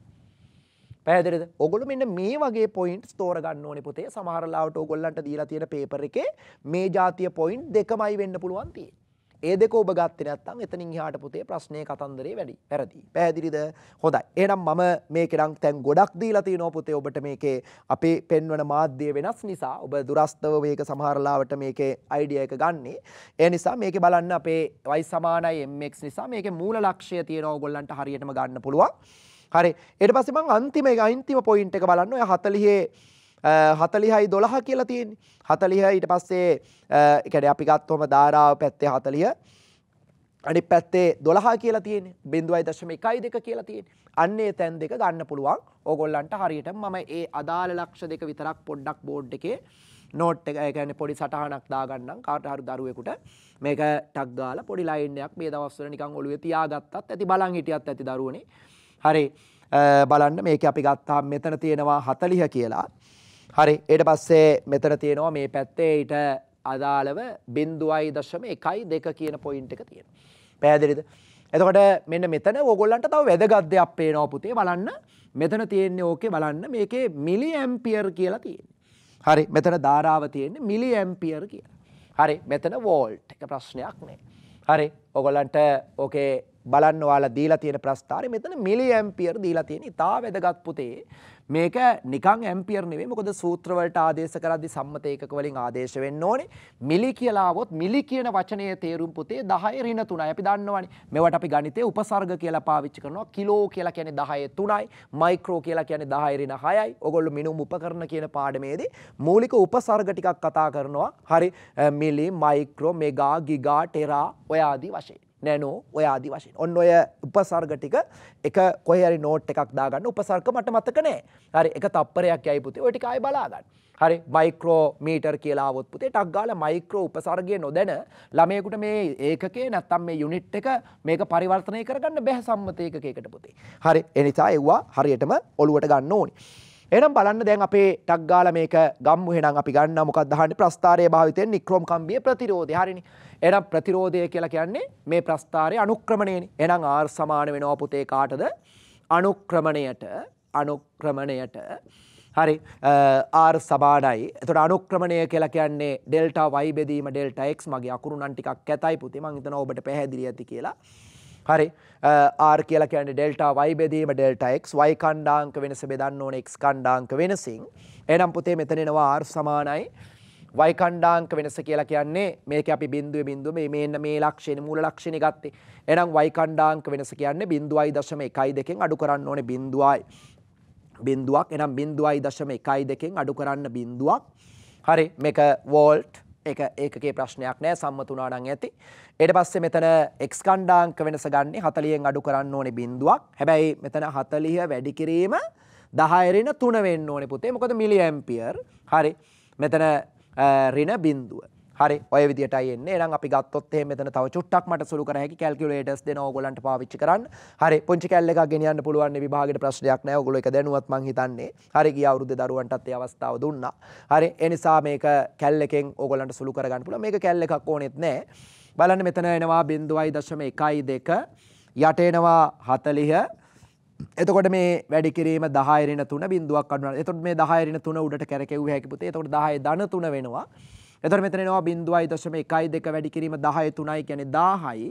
පැදිරිද ඔගොලු මෙන්න මේ වගේ පොයින්ට් තෝර ගන්න ඕනි පුතේ සමහරලාවට ඕගොල්ලන්ට දීලා තියෙන පේපර එකේ මේ ජාතිය පොයින්ට් දෙකමයි වෙන්න පුළුවන් තියෙන්නේ. ඒ දෙක ඔබ ගත්තේ නැත්නම් එතනින් එහාට පුතේ ප්‍රශ්නේ කතන්දරේ වැඩි. වැරදි. පැහැදිලිද? හොඳයි. එහෙනම් මම මේකේ නම් දැන් ගොඩක් දීලා තිනවා පුතේ ඔබට මේකේ අපේ පෙන්වන මාධ්‍ය වෙනස් නිසා ඔබ දුරස්තව මේක සමහර ලාවට මේකේ අයිඩියා එක ගන්නෙ. ඒ නිසා මේකේ බලන්න අපේ y සමානයි mx නිසා මේකේ මූල ලක්ෂය තියෙනවා ඔයගොල්ලන්ට හරියටම ගන්න පුළුවන්. හරි. ඊට පස්සේ මම අන්තිම එක අන්තිම පොයින්ට් එක බලන්න ඔය 40 හතලිහයි දොළහ කියලා තියෙන් හතලිහ ඊට පස්සේ එකැඩ අපිගත්හොම ධාරාව පැත්තේ හතලිය අනි පැත්තේ දොළහ කියලා තියෙන බිඳුවයි දශම එකයි දෙක කියලා තියෙන අන්නේ තැන් දෙක ගන්න පුළුවන් ඕගොල්ලන්ට හරියට මම ඒ අදාළ ලක්ෂ දෙක විතරක් පොඩ්ඩක් බෝඩ් එකේ නෝට් එක ගැන පොඩි සටහනක් දාගන්නම් කාටහරු දරුවෙකුට මේක ටක් ගාල පොඩි ලයින්යක් මේ දවස්වල නිකන් ඔළුවේ තියාගත්තත් ඇති බලන් හිටියත් ඇති දරුවනේ හරි බලන්න මේක අපි ගත්තා මෙතන තියෙනවා හතලිහ කියලා හරි ඊට පස්සේ මෙතන තියෙනවා මේ පැත්තේ ඊට අදාළව 0.1 කියන පොයින්ට් එක තියෙනවා. පැහැදිලිද? එතකොට මෙන්න මෙතන ඕගොල්ලන්ට තව වැදගත් දෙයක් පේනවා පුතේ බලන්න. මෙතන තියෙන්නේ ඕකේ බලන්න මේකේ මිලි ඇම්පියර් කියලා තියෙන්නේ. හරි මෙතන ධාරාව තියෙන්නේ මිලි ඇම්පියර් කියලා. හරි මෙතන වෝල්ට් එක ප්‍රශ්නයක් නෑ. හරි ඔගොල්ලන්ට ඕකේ බලන්න ඔයාලා දීලා තියෙන ප්‍රස්ථාරය මෙතන මිලි ඇම්පියර් දීලා තියෙන ඉතා වැදගත් පුතේ මේක නිකං ඇම්පියර් නෙවෙයි මොකද සූත්‍රවලට ආදේශ කරද්දි සම්මත ඒකක වලින් ආදේශ වෙන්න ඕනේ මිලි කියලා આવොත් මිලි කියන වචනයේ තේරුම් පුතේ 10 ඍණ 3යි අපි දන්නවනේ මේවට අපි ගණිතයේ උපසර්ග කියලා පාවිච්චි කරනවා කිලෝ කියලා කියන්නේ 10 3යි මයික්‍රෝ කියලා කියන්නේ 10 ඍණ 6යි ඔයගොල්ලෝ මිනුම් උපකරණ කියන පාඩමේදී මූලික උපසර්ග ටිකක් කතා කරනවා හරි milli micro mega giga tera ඔය ආදී වශයෙන් නෑනෝ ඔය ආදි වශයෙන් ඔන්න ඔය උපසර්ග ටික එක කොහරි නෝට් එකක් දාගන්න උපසර්ක මට මතක නෑ හරි එක තප්පරයක් යයි පුතේ ඔය ටික ආයි බලාගන්න හරි මයික්‍රෝ මීටර් කියලා આવොත් පුතේ ටක් ගාලා මයික්‍රෝ උපසර්ගය නොදැන ළමයෙකුට මේ ඒකකේ නැත්තම් මේ යුනිට් එක මේක පරිවර්තනය කරගන්න බැහැ සම්මත ඒකකයකට පුතේ හරි එනිසා එව්වා හරියටම ඔළුවට ගන්න ඕනේ එනම් බලන්න දැන් අපේ ටක්ගාල මේක ගම්මු හෙනම් අපි ගන්න මොකක් දහන්න ප්‍රස්ථාරය භාවිතයෙන් නික්‍රෝම් කම්බිය ප්‍රතිරෝධය හරිනි එනම් ප්‍රතිරෝධය කියලා කියන්නේ මේ ප්‍රස්ථාරය අනුක්‍රමණයනි එනම් ආර් සමාන වෙනවා පුතේ කාටද අනුක්‍රමණයට අනුක්‍රමණයට හරි ආර් සබානයි එතට අනුක්‍රමණය කියලා කියන්නේ ඩෙල්ටා වයිබෙදීම ඩෙල්ටා එක් මගේ අකුරුණන් ටිකක් ඇතයි පුතේ මං හිතන ඔබට පැහැදිලි ඇති කියලා හරි ආර් කියලා කියන්නේ ඩෙල්ටා y බෙදීම ඩෙල්ටා x y කණ්ඩාංක වෙනස බෙදන්න ඕනේ x කණ්ඩාංක වෙනසින්. එහෙනම් පුතේ මෙතන එනවා r සමානයි y කණ්ඩාංක වෙනස කියලා කියන්නේ මේක අපි බිඳුවේ බිඳුව මේ මේන්න මේ ලක්ෂණේ මූල ලක්ෂණේ ගත්තේ. එහෙනම් y කණ්ඩාංක වෙනස කියන්නේ 0.12 න් අඩු කරන්න ඕනේ 0.යි. බිඳුවක් එහෙනම් 0.12 න් අඩු කරන්න බිඳුවක්. හරි මේක වෝල්ට් ඒක ඒකකේ ප්‍රශ්නයක් නෑ සම්මත වුණා නම් ඇති. ඊට පස්සේ මෙතන x ඛණ්ඩාංක වෙනස ගන්නේ 40න් අඩු කරන්න ඕනේ බිංදුවක්. හැබැයි මෙතන 40 වැඩි කිරීම 10 ඍණ 3 වෙන්න ඕනේ පුතේ. මොකද මිලි ඇම්පියර්. හරි. මෙතන ඍණ බිංදුව. හරි ඔය විදිට එන්නේ නම් අපි ගත්තොත් එහෙම මෙතන තව චුට්ටක් මට සුළු කර හැකි කැල්කියුලේටර්ස් දෙන ඕගොල්ලන්ට පාවිච්චි කරන්න. හරි පුංචි කැල්ල එකක් ගෙනියන්න පුළුවන් මේ විභාගෙට ප්‍රශ්නයක් නැහැ. ඔයගොල්ලෝ ඒක දැනුවත් මං හිතන්නේ. හරි ගිය අවුරුද්දේ දරුවන්ටත් ඒ අවස්ථාව දුන්නා. හරි ඒ නිසා මේක කැල් එකෙන් ඕගොල්ලන්ට සුළු කර ගන්න පුළුවන්. මේක කැල් එකක් ඕනෙත් නැහැ. බලන්න මෙතන එනවා 0.12 යට එනවා 40 එතකොට මේ වැඩි කිරීම 10 ඍණ 3 බිඳුවක් අඩු වෙනවා. එතකොට මේ 10 ඍණ 3 උඩට කැරකෙව්ව හැකි පුතේ. එතකොට 10 ධන 3 වෙනවා. එතොට මෙතනවා බින්දුවයි දශම එකයි දෙක වැඩි කිරීම දහය තුනයි කැනෙ දාහයි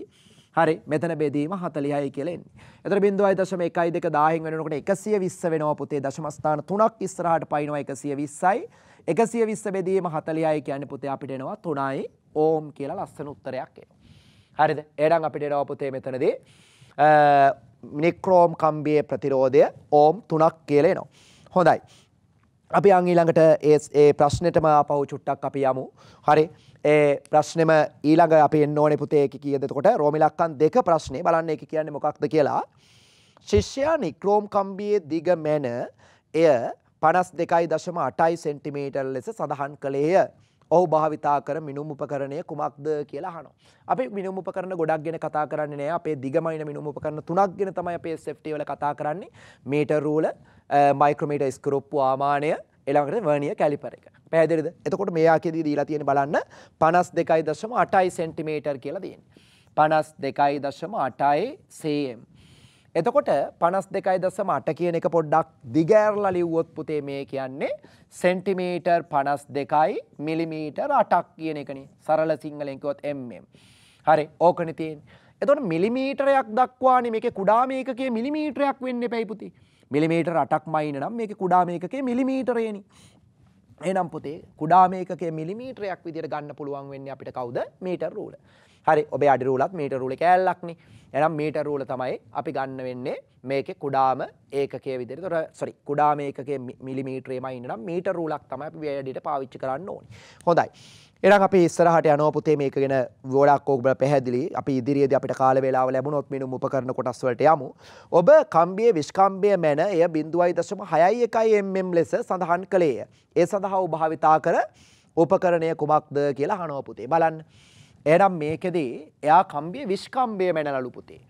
හරි මෙතන බෙදීම හතලියයි කියලෙන් එතර බින්දුවයි දශම එකයි දෙක දාහෙන් වෙනකොට එකසිය විස්ස වෙනවා පුතේ දශමස්ථාන තුනක් ඉස්සරහට පයිනවා එකසිය විස්සයි එකසිය විස්ස බෙදීම හතලියයි කියන්නේ පුතේ අපිට එනවා තුනයි ඕම් කියලා ලස්සන උත්තරයක් එනවා. හරිද? එහෙනම් අපිට එනවා පුතේ මෙතනදී මිනික්‍රෝම් කම්බියේ ප්‍රතිරෝධය ඕම් 3ක් කියලා එනවා. හොඳයි. අපි අං ඊළඟට ඒ ප්‍රශ්නෙටම ආපහු චුට්ටක් අපි යමු. හරි. ඒ ප්‍රශ්නෙම ඊළඟ අපි එන්න ඕනේ පුතේ එක කීයද එතකොට රෝමි ලක්කන් දෙක ප්‍රශ්නේ බලන්න ඒක කියන්නේ මොකක්ද කියලා. ශිෂ්‍යයා නික්‍රෝම් කම්බියේ දිග මැන එය 52.8 සෙන්ටිමීටර් ලෙස සඳහන් කළේය. ඔහු භාවිතා කර මිනුම් උපකරණය කුමක්ද කියලා හනෝ. අපි මිනුම් උපකරන ගොඩක් ගෙන කතා කරන්නේ නෑ අපේ දිගමයින මිනුම් උපකරන තුනක් ගෙන තමයි අපේ සෙෆ්ටි වල කතා කරන්නේ මීටර් රූල මයික්‍රෝමීටර් ස්ක්‍රොප්පු ආමානය එළඟට වර්නිය කැලිපර එක. පැහැදිලිද? එතකොට මෙයාකෙදී දීලා තියෙන බලන්න 52.8 සෙන්ටිමීටර් කියලා දෙන්නේ. 52.8 cm එතකොට 52.8 කියන එක පොඩ්ඩක් දිගෑරලා ලිව්වොත් පුතේ මේ කියන්නේ සෙන්ටිමීටර් 52යි මිලිමීටර් 8ක් කියන එකනේ. සරල සිංහලෙන් කිව්වොත් mm. හරි, ඕකනේ තියෙන්නේ. එතකොට මිලිමීටරයක් දක්වානේ මේකේ කුඩා මේකකයේ මිලිමීටරයක් වෙන්න එපයි පුතේ. මිලිමීටර් 8ක්මයි නම් මේකේ කුඩා මේකකයේ මිලිමීටරේනි. එහෙනම් පුතේ කුඩා මේකකයේ මිලිමීටරයක් විදියට ගන්න පුළුවන් වෙන්නේ අපිට කවුද? මීටර් රූල. හරි ඔබේ අඩි රූලත් මීටර් රූලේ කෑල්ලක්නේ. එහෙනම් මීටර් රූල තමයි අපි ගන්න වෙන්නේ මේකේ කුඩාම ඒකකයේ විදිහට. ඒතොර සෝරි කුඩාම ඒකකයේ මිලිමීටරේමයි ඉන්න නම් මීටර් රූලක් තමයි අපි වැඩියට පාවිච්චි කරන්න ඕනේ. හොඳයි. එනම් අපි ඉස්සරහට යනවා පුතේ මේක ගැන ගොඩක් ඕක බල පැහැදිලි. අපි ඉදිරියේදී අපිට කාල වේලාව ලැබුණොත් මිනුම් උපකරණ කොටස් වලට යමු. ඔබ කම්බියේ විස්කම්බිය මැන එය 0.61 mm ලෙස සඳහන් කළේය. ඒ සඳහා ඔබ භාවිතා කර උපකරණය කුමක්ද කියලා අහනවා පුතේ. බලන්න. එනම් මේකෙදී එයා කම්බිය විශ්කම්බය මැනලු පුතේ.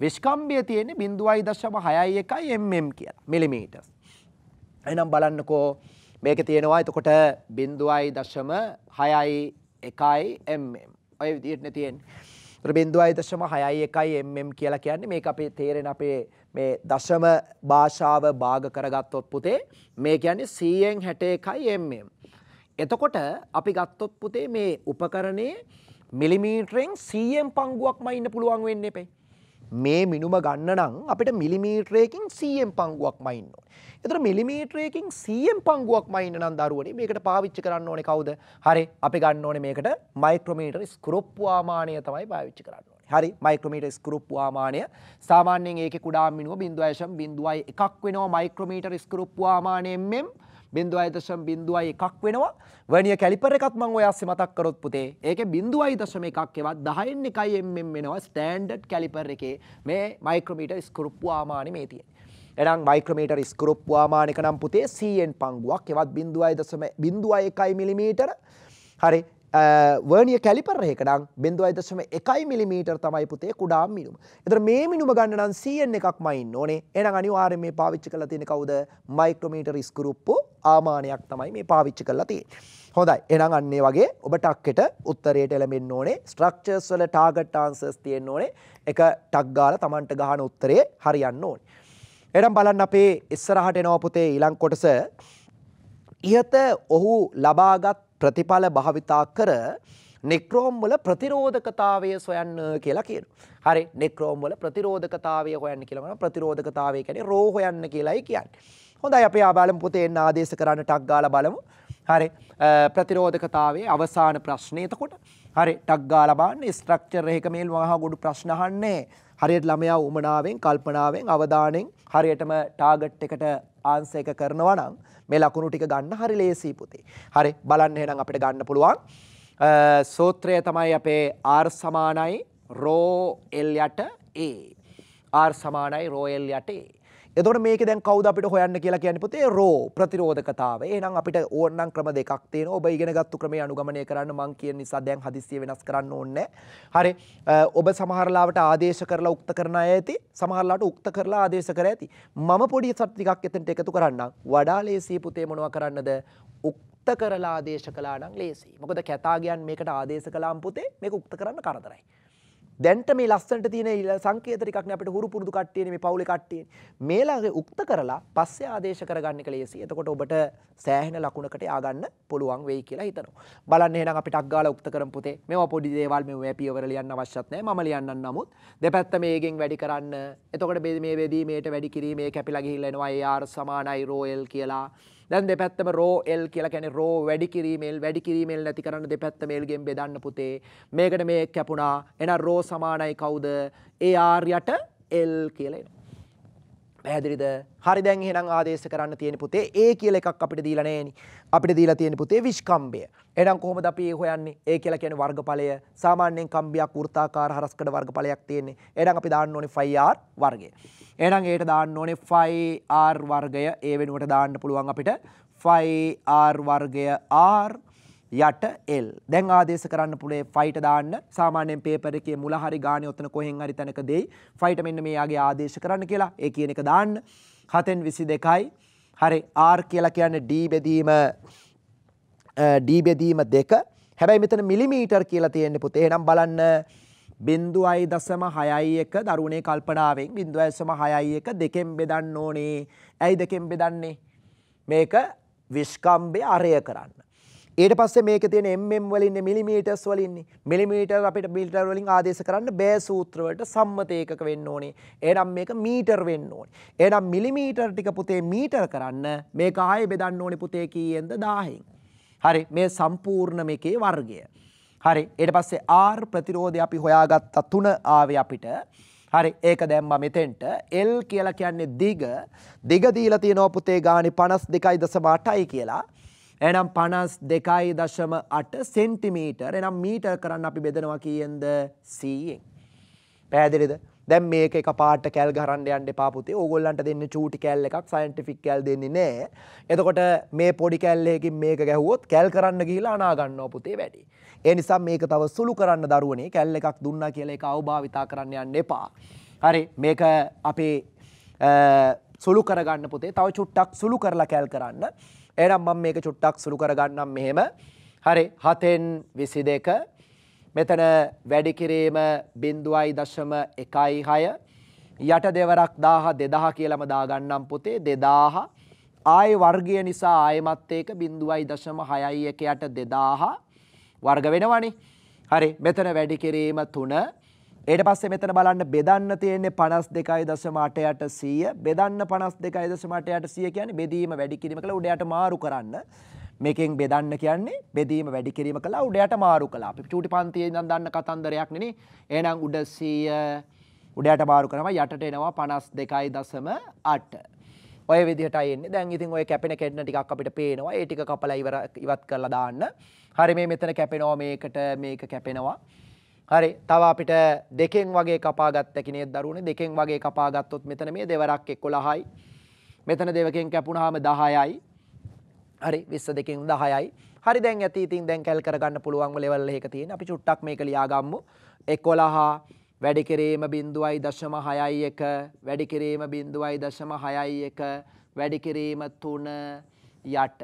විශ්කම්බය තියෙන්නේ බිඳුවයි දශම හයයි එකයි mm කියලා මිලිමීටස්. එනම් බලන්නකෝ මේක තියෙනවා එතකොට බිඳුවයි දශම හයයි එකයි mm. ඔය විදිහටනේ තියෙන්නේ. බිඳුවයි දශම හයයි එකයි mm කියලා කියන්නේ මේක අපේ තේරෙන අපේ මේ දශම භාෂාව භාග කරගත්තොත් පුතේ මේ කියන්නේ 100න් 61යි mm. එතකොට අපි ගත්තොත් පුතේ මේ උපකරණයේ මිලිමීටරෙන් සීයෙන් පංගුවක්ම ඉන්න පුළුවන් වෙන්න එපේ. මේ මිනුම ගන්න නම් අපිට මිලිමීටරයකින් සීයෙන් පංගුවක් මයින්න. එතර මිලිමීටරයකින් සීයෙන් පංගුවක් මයින්න නම් දරුවනි මේකට පාවිච්චි කරන්න ඕනේ කවුද? හරි අපි ගන්න ඕනේ මේකට මයික්‍රෝමීටර ස්ක්‍රොප් වාමානය තමයි පාවිච්චි කරන්න ඕනේ. හරි මයික්‍රෝමීටර ස්ක්‍රොප් වාමානය සාමාන්‍යයෙන් ඒකේ කුඩා මිනුම 0.01ක් වෙනවා මයික්‍රෝමීටර ස්ක්‍රොප් වාමානයෙන් මෙම් 0.01 බින්දුවයි දශම බින්දුවයි එකක් වෙනවා වනිය කැලිපර එකක් මම ඔයාස්සේ මතක් කරොත් පුතේ ඒකේ බින්දුවයි දශම එකක් එවත් 10න් 1 mm වෙනවා ස්ටෑන්ඩඩ් කැලිපර් එකේ මේ මයික්‍රෝමීටර් ස්ක්‍රූප්පු ආමානෙ මේ තියෙන්නේ එනම් මයික්‍රමීටර් ස්කරුප් වාමානක නම් පුතේ සීෙන් පංගුවක් එවත් බිඳුවයි දසම බිඳුවයි එකයි මිලිමීටර හරි වර්නිය කැලිපර එකනම් බෙන්දුවයි දශම එකයි මිලිමීටර් තමයි පුතේ කුඩා මිනුම. එතන මේ මිනුම ගන්න නම් 100 එකක් මයින් ඕනේ. එහෙනම් අනිවාර්යයෙන් මේ පාවිච්චි කරලා තියෙන කවුද? මයික්‍රෝමීටර් ස්කරුප්පු ආමානයක් තමයි මේ පාවිච්චි කරලා තියෙන්නේ. හොඳයි. එහෙනම් අන්න ඒ වගේ ඔබ ටක්කෙට උත්තරයට එළඹෙන්න ඕනේ. ස්ට්‍රක්චර්ස් වල ටාගට් ආන්සර්ස් තියෙන්න ඕනේ. එක ටක් ගාලා Tamanට ගහන උත්තරේ හරියන්න ඕනේ. එහෙනම් බලන්න අපේ ඉස්සරහට එනවා පුතේ ඊළඟ කොටස. ඉහත ඔහු ලබාගත් ප්‍රතිඵල භාවිතා කර නෙක්‍රෝම් වල ප්‍රතිරෝධකතාවය සොයන්න කියලා කියන. හරි නෙක්‍රෝම් වල ප්‍රතිරෝධකතාවය හොයන්න කියලවන ප්‍රතිරෝධකතාවය කැන රෝ හොයන්න කියලායි කියන්න. හොඳ අපේ ආබාලම් පොතේ එන්න ආදේශ කරන්න ටක් ගාල බලමු. හරි ප්‍රතිරෝධකතාවේ අවසාන ප්‍රශ්නයතකොට හරි ටක්ගාල බාන්න ස්ට්‍රක්චර් එක මේල් වහා ගොඩු ප්‍රශ්නහන්නේ හරියට ළමයා උමනාවෙන් කල්පනාවෙන් අවධානෙන් හරියටම ටාගට් එකට ආන්ස එක කරනවා නම් මේ ලකුණු ටික ගන්න හරි ලේසියි පුතේ. හරි බලන්න එහෙනම් අපිට ගන්න පුළුවන්. සූත්‍රය තමයි අපේ R සමානයි ρ L යට A. R සමානයි ρ L යට A. එතොට මේක දැන් කවද අපිට හොයන්න කියලා කියන පොතේ රෝ ප්‍රතිරෝධකතාව ඒනම් අපිට ඕන්නම් ක්‍රම දෙකක් තියෙන ඔබ ඉගෙන ගත්තු ක්‍රමේ අනුගමනය කරන්න මං කියන නිසා දැන් හදිස්සිය වෙනස් කරන්න ඕනේ හරි ඔබ සමහරලාවට ආදේශ කරලා උක්ත කරන අය ඇති සමහරලාට උක්ත කරලා ආදේශ කර ඇති මම පොඩි සට් ටිකක් එතනට එකතු කරන්නම් වඩා ලේසියි පුතේ මොනවා කරන්නද උක්ත කරලා ආදේශ කළා නම් ලේසියි මොකද කැතාගයන් මේකට ආදේශ කළාම් පුතේ මේක උක්ත කරන්න කරදරයි දැන්ට මේ ලස්සට තියන සංකේතරිකක්න අපට හුරු පුරදු කට්ටියන මේ පවුලි කට්ටිය මේලාගේ උක්ත කරලා පස්සේ ආදේශ කරගන්න කලේසි එතකොට ඔබට සෑහෙන ලකුණකට ආගන්න පුළුවන් වෙයි කියලා හිතනවා බලන්න එහෙනම් අපිට අක්ගාලා උක්ත කරන් පුතේ මේව පොඩි දේවල් මේ වැපියවර ලියන්න අවශ්‍යත් නැහැ මම ලියන්නම් නමුත් දෙපැත්ත මේකෙන් වැඩි කරන්න එතකොට මේ වේදීමේට වැඩි කිරීමේ කැපිලා ගිහිල්ලා එනවා AR සමානයි ROL කියලා දැන් දෙපැත්තම රෝ එල් කියලා කැනෙ රෝ වැඩි කිරීමේල් වැඩි කිරීමේල් නැති කරන්න දෙපැත්ත මේල්ගෙන් බෙදන්න පුතේ මේකට මේ කැපුණා එන රෝ සමානයි කවුද ඒ ආර්යට එල් කියලා එනවා පැහැදිලිද හරි දැන් එහෙනම් ආදේශ කරන්න තියෙන පුතේ ඒ කියලා එකක් අපිට දීලා නැහෙනි අපිට දීලා තියෙන පුතේ විස්කම්බය එහෙනම් කොහොමද අපි ඒ හොයන්නේ ඒ කියලා කියන්නේ වර්ගඵලය සාමාන්‍යයෙන් කම්බියක් වෘත්තාකාර හරස්කඩ වර්ගඵලයක් තියෙන්නේ එහෙනම් අපි දාන්න ඕනේ 5R වර්ගය එහෙනම් ඒකට දාන්න ඕනේ 5r වර්ගය ඒ වෙනුවට දාන්න පුළුවන් අපිට 5r වර්ගය r යට L. දැන් ආදේශ කරන්න පුළේ ෆයිට දාන්න සාමාන්‍යයෙන් පේපර් එකේ මුල හරි ගානේ ඔතන කොහෙන් හරි තැනක දෙයි. ෆයිට මෙන්න මේ යාගේ ආදේශ කරන්න කියලා. ඒ කියන එක දාන්න. 7න් 22යි. හරි R කියලා කියන්නේ D බෙදීම D බෙදීම 2. හැබැයි මෙතන මිලිමීටර් කියලා තියෙන්නේ පුතේ. එහෙනම් බලන්න බින්දුවයි දසම හයයි එක දරුණේ කල්පනාවෙන් බින්දුව ඇසම හයයි එක දෙකෙන් බෙදන්න ඕනේ ඇයි දෙකෙන් බෙදන්නේ මේක විශ්කම්බය අරය කරන්න. ඊට පස්සේ මේක තියෙන mm වලින් මිලිමීටර්ස් වලින් මිලිමීටර් අපිට මීටර් වලින් ආදේශ කරන්න බෑ සූත්‍ර වලට සම්මත ඒකක වෙන්න ඕනේ. එහෙනම් මේක මීටර් වෙන්න ඕනේ. එහෙනම් මිලිමීටර් ටික පුතේ මීටර් කරන්න මේක ආයේ බෙදන්න ඕනේ පුතේ කීයෙන්ද 1000ෙන්. හරි මේ සම්පූර්ණ මේකේ වර්ගය. හරි ඊට පස්සේ R ප්‍රතිරෝධය අපි හොයාගත්තා 3 ආවේ අපිට. හරි ඒක දැම්මා මෙතෙන්ට L කියලා කියන්නේ දිග. දිග දීලා තියෙනවා පුතේ ගානේ 52.8යි කියලා. එහෙනම් 52.8 සෙන්ටිමීටර. එහෙනම් මීටර කරන්න අපි බෙදනවා කීයෙන්ද 100ෙන්. පැහැදිලිද? දැන් මේක එක පාට කැල් ගරන්ඩ යන්න පාපුති ඕගොල්ලන්ට දෙන්න චූටි කැල්ල එකක් සයින්ටිෆික් කැල් දෙන්නේ නෑ එතකොට මේ පොඩි කැල්ලෙකින් මේක ගැහුවොත් කැල් කරන්න ගිහිලා අනාගන්න පුතේ වැඩි. ඒ නිසා මේක තව සුළු කරන්න දරුවනේ කැල්ල එකක් දුන්න කියල එක අවභාවිතා කරන්න යන්න එපා. හරි මේක අපේ සුළු කරගන්න පුතේ තව චුට්ටක් සුළු කරලා කැල් කරන්න එනම් මම මේක චුට්ටක් සුළු කරගන්නම් මෙහෙම හරි හතෙන් විසි දෙක මෙතන වැඩි කිරීම 0.16 යට දෙවරක් 1000 2000 කියලාම දාගන්නම් පුතේ 2000 ආයි වර්ගය නිසා ආයමත් ඒක 0.61 යට 2000 වර්ග වෙනවනේ හරි මෙතන වැඩි කිරීම 3 ඊට පස්සේ මෙතන බලන්න බෙදන්න තියෙන්නේ 52.8 යට 100 බෙදන්න 52.8 යට 100 කියන්නේ බෙදීම වැඩි කිරීම කළා උඩයට මාරු කරන්න මේකෙන් බෙදන්න කියන්නේ බෙදීම වැඩි කිරීම කළා උඩයට මාරු කළා. අපි චූටි පන්තියේ ඉඳන් දන්න කතන්දරයක් නෙනේ. එහෙනම් උඩ 100 උඩයට මාරු කරනවා යටට එනවා 52.8. ඔය විදිහටයි එන්නේ. දැන් ඉතින් ඔය කැපෙන කෙන්න ටිකක් අපිට පේනවා. ඒ ටික කපලා ඉවර ඉවත් කරලා දාන්න. හරි මේ මෙතන කැපෙනවා මේකට මේක කැපෙනවා. හරි තව අපිට දෙකෙන් වගේ කපාගත්ත කෙනෙක් දරුවනේ දෙකෙන් වගේ කපාගත්තොත් මෙතන මේ දෙවරක් 11යි. මෙතන දෙකෙන් කැපුණාම 10යි. හරි 22කින් 10යි. හරි දැන් ඇති ඉතින් දැන් කැල් කරගන්න පුළුවන් ලෙවල් එකක තියෙන. අපි චුට්ටක් මේක ලියාගමු. 11 වැඩි කිරීම 0.61 වැඩි කිරීම 0.61 වැඩි කිරීම 3 යට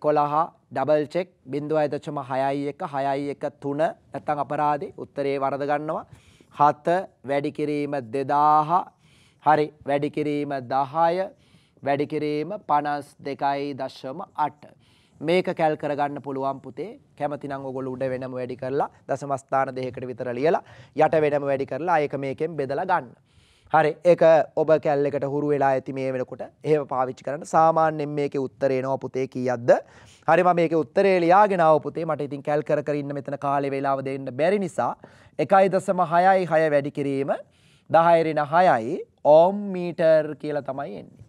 11 ඩබල් චෙක් 0.61 61 3 නැත්නම් අපරාධේ උත්තරේ වරද ගන්නවා 7 වැඩි කිරීම 2000 හරි වැඩි කිරීම 10 වැඩිකිරීම පනස් දෙකයි දශම අට. මේක කැල් කරගන්න පුළුවන් පුතේ කැමතිනම් ඔගොල්ලෝ උඩ වෙනම වැඩි කරලා දශමස්ථාන දෙකකට විතර ලියලා යට වෙනම වැඩි කරලා ඒක මේකෙන් බෙදලා ගන්න. හරි ඒක ඔබ කැල් එකට හුරු වෙලා ඇති මේ වෙනකොට එහෙම පාවිච්චි කරන්න. සාමාන්‍යයෙන් මේකේ උත්තරේ එනවා පුතේ කීයක්ද? හරි මම මේකේ උත්තරේ ලියාගෙන ආව පුතේ මට ඉතින් කැල් කර කර ඉන්න මෙතන කාලේ වේලාව දෙන්න බැරි නිසා 1.6යි 6 වැඩි කිරීම 10 ඍණ 6යි ඕම් මීටර් කියලා තමයි එන්නේ.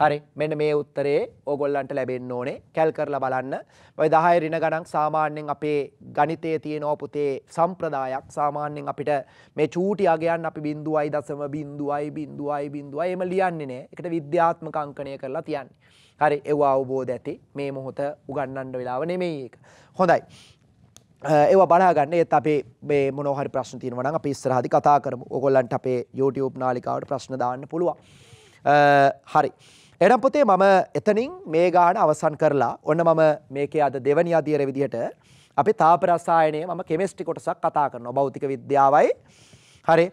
හරි මෙන්න මේ උත්තරේ ඕගොල්ලන්ට ලැබෙන්න ඕනේ කැල් කරලා බලන්න ඔය 10 ඍණ ගණන් සාමාන්‍යයෙන් අපේ ගණිතයේ තියෙන පොතේ සම්ප්‍රදායක් සාමාන්‍යයෙන් අපිට මේ චූටි අගයන් අපි 0.0 0.0 එහෙම ලියන්නේ නෑ ඒකට විද්‍යාත්මක අංකණය කරලා තියන්නේ හරි ඒව අවබෝධ ඇති මේ මොහොත උගන්වන්න වෙලාව නෙමෙයි ඒක හොඳයි ඒව බලාගන්න ඒත් අපේ මේ මොනෝහරි ප්‍රශ්න තියෙනවා නම් අපි ඉස්සරහදි කතා කරමු. ඕගොල්ලන්ට අපේ YouTube නාලිකාවට ප්‍රශ්න දාන්න පුළුවන්. හරි. එනම් පුතේ මම එතනින් මේ ගාන අවසන් කරලා ඔන්න මම මේකේ අද දෙවැනි අධ්‍යයන විදිහට අපි තාප රසායනයේ මම කෙමිස්ට්‍රි කොටසක් කතා කරනවා භෞතික විද්‍යාවයි හරි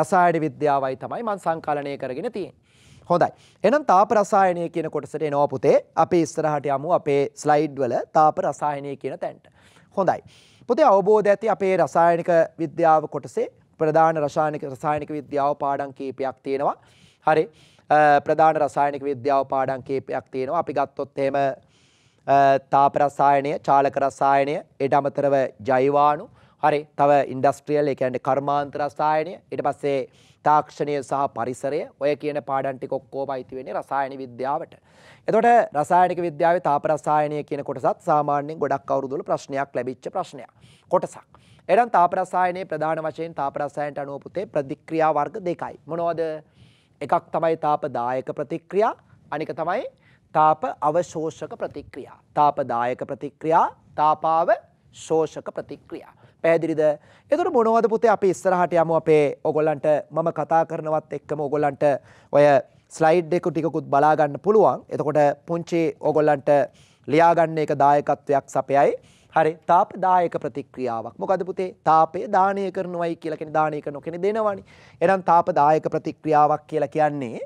රසායන විද්‍යාවයි තමයි මම සංකලනය කරගෙන තියෙන්නේ. හොඳයි. එහෙනම් තාප රසායනය කියන කොටසට එනවා පුතේ. අපි ඉස්සරහට යමු අපේ ස්ලයිඩ් වල තාප රසායනය කියන තැනට. හොඳයි. පුතේ අවබෝධ ඇති අපේ රසායනික විද්‍යාව කොටසේ ප්‍රධාන රසායනික රසායනික විද්‍යාව පාඩම් කීපයක් තියෙනවා. හරි. ප්‍රධාන රසායනික විද්‍යාව පාඩම් කීපයක් තියෙනවා. අපි ගත්තොත් එහෙම තාප රසායනය, චාලක රසායනය, ඊට අමතරව ජෛවාණු, හරි, තව ඉන්ඩස්ට්‍රියල් ඒ කියන්නේ කර්මාන්ත රසායනය, ඊට පස්සේ තාක්ෂණය සහ පරිසරය ඔය කියන පාඩම් ටික ඔක්කොම අයිති වෙන්නේ රසායන විද්‍යාවට. එතකොට රසායනික විද්‍යාවේ තාප රසායනය කියන කොටසත් සාමාන්‍යයෙන් ගොඩක් අවුරුදු වල ප්‍රශ්නයක් ලැබිච්ච ප්‍රශ්නයක්. කොටසක්. එහෙනම් තාප රසායනයේ ප්‍රධාන වශයෙන් තාප රසායනට අනුව පුතේ ප්‍රතික්‍රියා වර්ග දෙකයි. මොනවද? එකක් තමයි තාපදායක ප්‍රතික්‍රියා අනික තමයි තාප අවශෝෂක ප්‍රතික්‍රියා. තාපදායක ප්‍රතික්‍රියා තාපාව ශෝෂක ප්‍රතික්‍රියා. පැදිරිද එතුර මොනවද පුතේ අපි ඉස්සරහට යමු අපේ ඔගොල්ලන්ට මම කතා කරනවත් එක්කම ඔගොල්ලන්ට ඔය ස්ලයිඩ් එක ටිකකුත් බලාගන්න පුළුවන් එතකොට පුංචි ඕගොල්ලන්ට ලියාගන්න එක දායකත්වයක් සපයයි හරි තාපදායක ප්‍රතික්‍රියාවක්. මොකද පුතේ තාපය දානය කරනවයි කියලා කෙනෙක් දානය කරන කෙනෙක් දෙනවනේ. එහෙනම් තාපදායක ප්‍රතික්‍රියාවක් කියලා කියන්නේ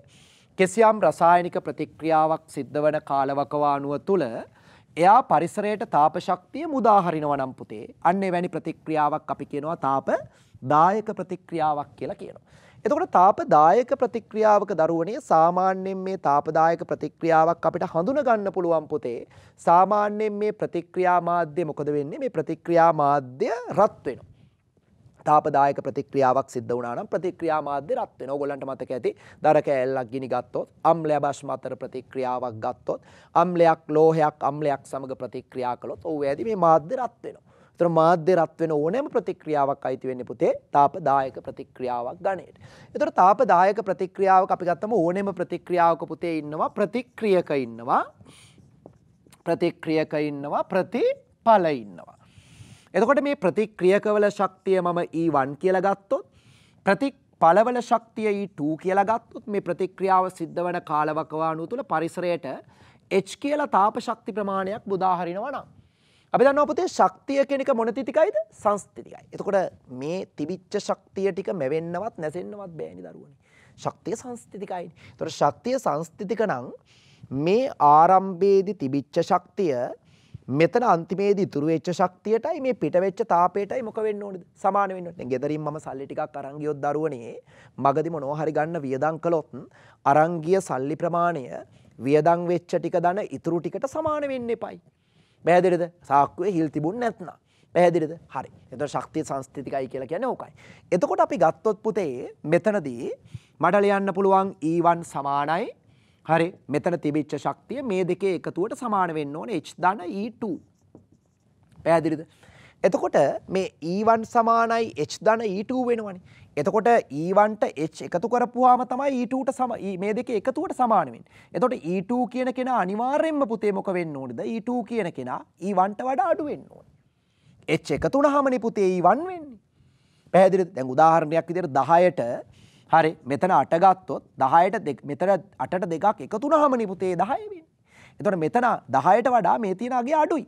කෙසියම් රසායනික ප්‍රතික්‍රියාවක් සිද්ධ වන කාලවකවානුව තුළ එයා පරිසරයට තාප ශක්තිය මුදා හරිනවා නම් පුතේ අන්න එවැනි ප්‍රතික්‍රියාවක් අපි කියනවා තාප දායක ප්‍රතික්‍රියාවක් කියලා කියනවා. එතකොට තාපදායක ප්‍රතික්‍රියාවක දරුවනේ සාමාන්‍යයෙන් මේ තාපදායක ප්‍රතික්‍රියාවක් අපිට හඳුන ගන්න පුළුවන් පුතේ සාමාන්‍යයෙන් මේ ප්‍රතික්‍රියා මාධ්‍ය මොකද වෙන්නේ මේ ප්‍රතික්‍රියා මාධ්‍ය රත් වෙනවා තාපදායක ප්‍රතික්‍රියාවක් සිද්ධ වුණා නම් ප්‍රතික්‍රියා මාධ්‍ය රත් වෙනවා. ඕගොල්ලන්ට මතක ඇති දර කෑල්ලක් ගිනි ගත්තොත් අම්ලය භෂ්ම අතර ප්‍රතික්‍රියාවක් ගත්තොත් අම්ලයක් ලෝහයක් අම්ලයක් සමග ප්‍රතික්‍රියා කළොත් ඔව් ඇති මේ මාධ්‍ය රත් වෙනවා. ඒතර මාධ්‍ය රත් වෙන ඕනෑම ප්‍රතික්‍රියාවක් අයිති වෙන්නේ පුතේ තාපදායක ප්‍රතික්‍රියාවක් ගණයට. ඒතර තාපදායක ප්‍රතික්‍රියාවක් අපි ගත්තම ඕනෑම ප්‍රතික්‍රියාවක පුතේ ඉන්නවා ප්‍රතික්‍රියක ඉන්නවා ප්‍රතික්‍රියක ඉන්නවා ප්‍රතිඵල ඉන්නවා. එතකොට මේ ප්‍රතික්‍රියකවල ශක්තිය මම E1 කියලා ගත්තොත් ප්‍රතික්‍රියාව පළවල ශක්තිය E2 කියලා ගත්තොත් මේ ප්‍රතික්‍රියාව සිද්ධ වන කාලවකවානුව තුළ පරිසරයට H කියලා තාප ශක්ති ප්‍රමාණයක් බුදාහරිනවා නම් අපි දන්න පුතේ ශක්තිය කෙනෙක මොනතිතිකයිද සංස්තිතිකයි. එතකොට මේ තිබිච්ච ශක්තිය ටික මැවෙන්නවත් නැසෙන්නවත් බෑනි දරුවනි. ශක්තිය සංස්තිතිකයි. තොට ශක්තිය සංස්තිතික නම් මේ ආරම්භේදි තිබිච්ච ශක්තිය මෙතන අන්තිමේදී ඉතුරු වෙච්ච ශක්තියටයි මේ පිට වෙච්ච තාපයටයි මොක වෙන්න ඕනද සමාන වෙන්න ඕනේ. ගෙදරින් මම සල්ලි ටිකක් අරන් ගියොත් දරුවනේ මගදී මොනවා හරි ගන්න වියදම් කළොත් අරන් ගිය සල්ලි ප්‍රමාණය වියදම් වෙච්ච ටික දන ඉතුරු ටිකට සමාන වෙන්න එපයි. පැහැදිරිද සාක්කුවේ හිල් තිබුණ නැත්නම්. පැහැදිරිද හරි එත ශක්තිය සංස්ථතිකයි කියලා කියන ඕකයි. එතකොට අපි ගත්තොත් පුතේ මෙතනදී මට ලියන්න පුළුවන් ඊවන් e සමානයි හරි මෙතන තිබිච්ච ශක්තිය මේ දෙකේ එකතුවට සමාන වෙන්න ඕන H ධන E2. පැහැදිරිද? එතකොට මේ E1 සමානයි H ධන E2 වෙනවනේ. එතකොට ඊවන්ට e එච් එකතු කරපුහම තමයි ඊටට e සම e මේ දෙක එකතුවට සමානුවෙන් එතොට ඊට කියන කෙන අනිවාරෙන්ම පුතේ මොක වෙන්න ඕනද ඊට කියන කෙන ඊවන්ට වඩා අඩුවෙන්න ඕන එච් එකතුන හමනි පුතේ ඊවන් වෙන්නේ පැදිරි දැන් උදාහරණයක් විදිර දහයට හරි මෙතන අටගත්තොත් දහයට මෙතර අට දෙකක් එකතුන හමනි පුතේ දහයවෙන් එතොට මෙතන දහයට වඩා මේ තියෙනගේ අඩුයි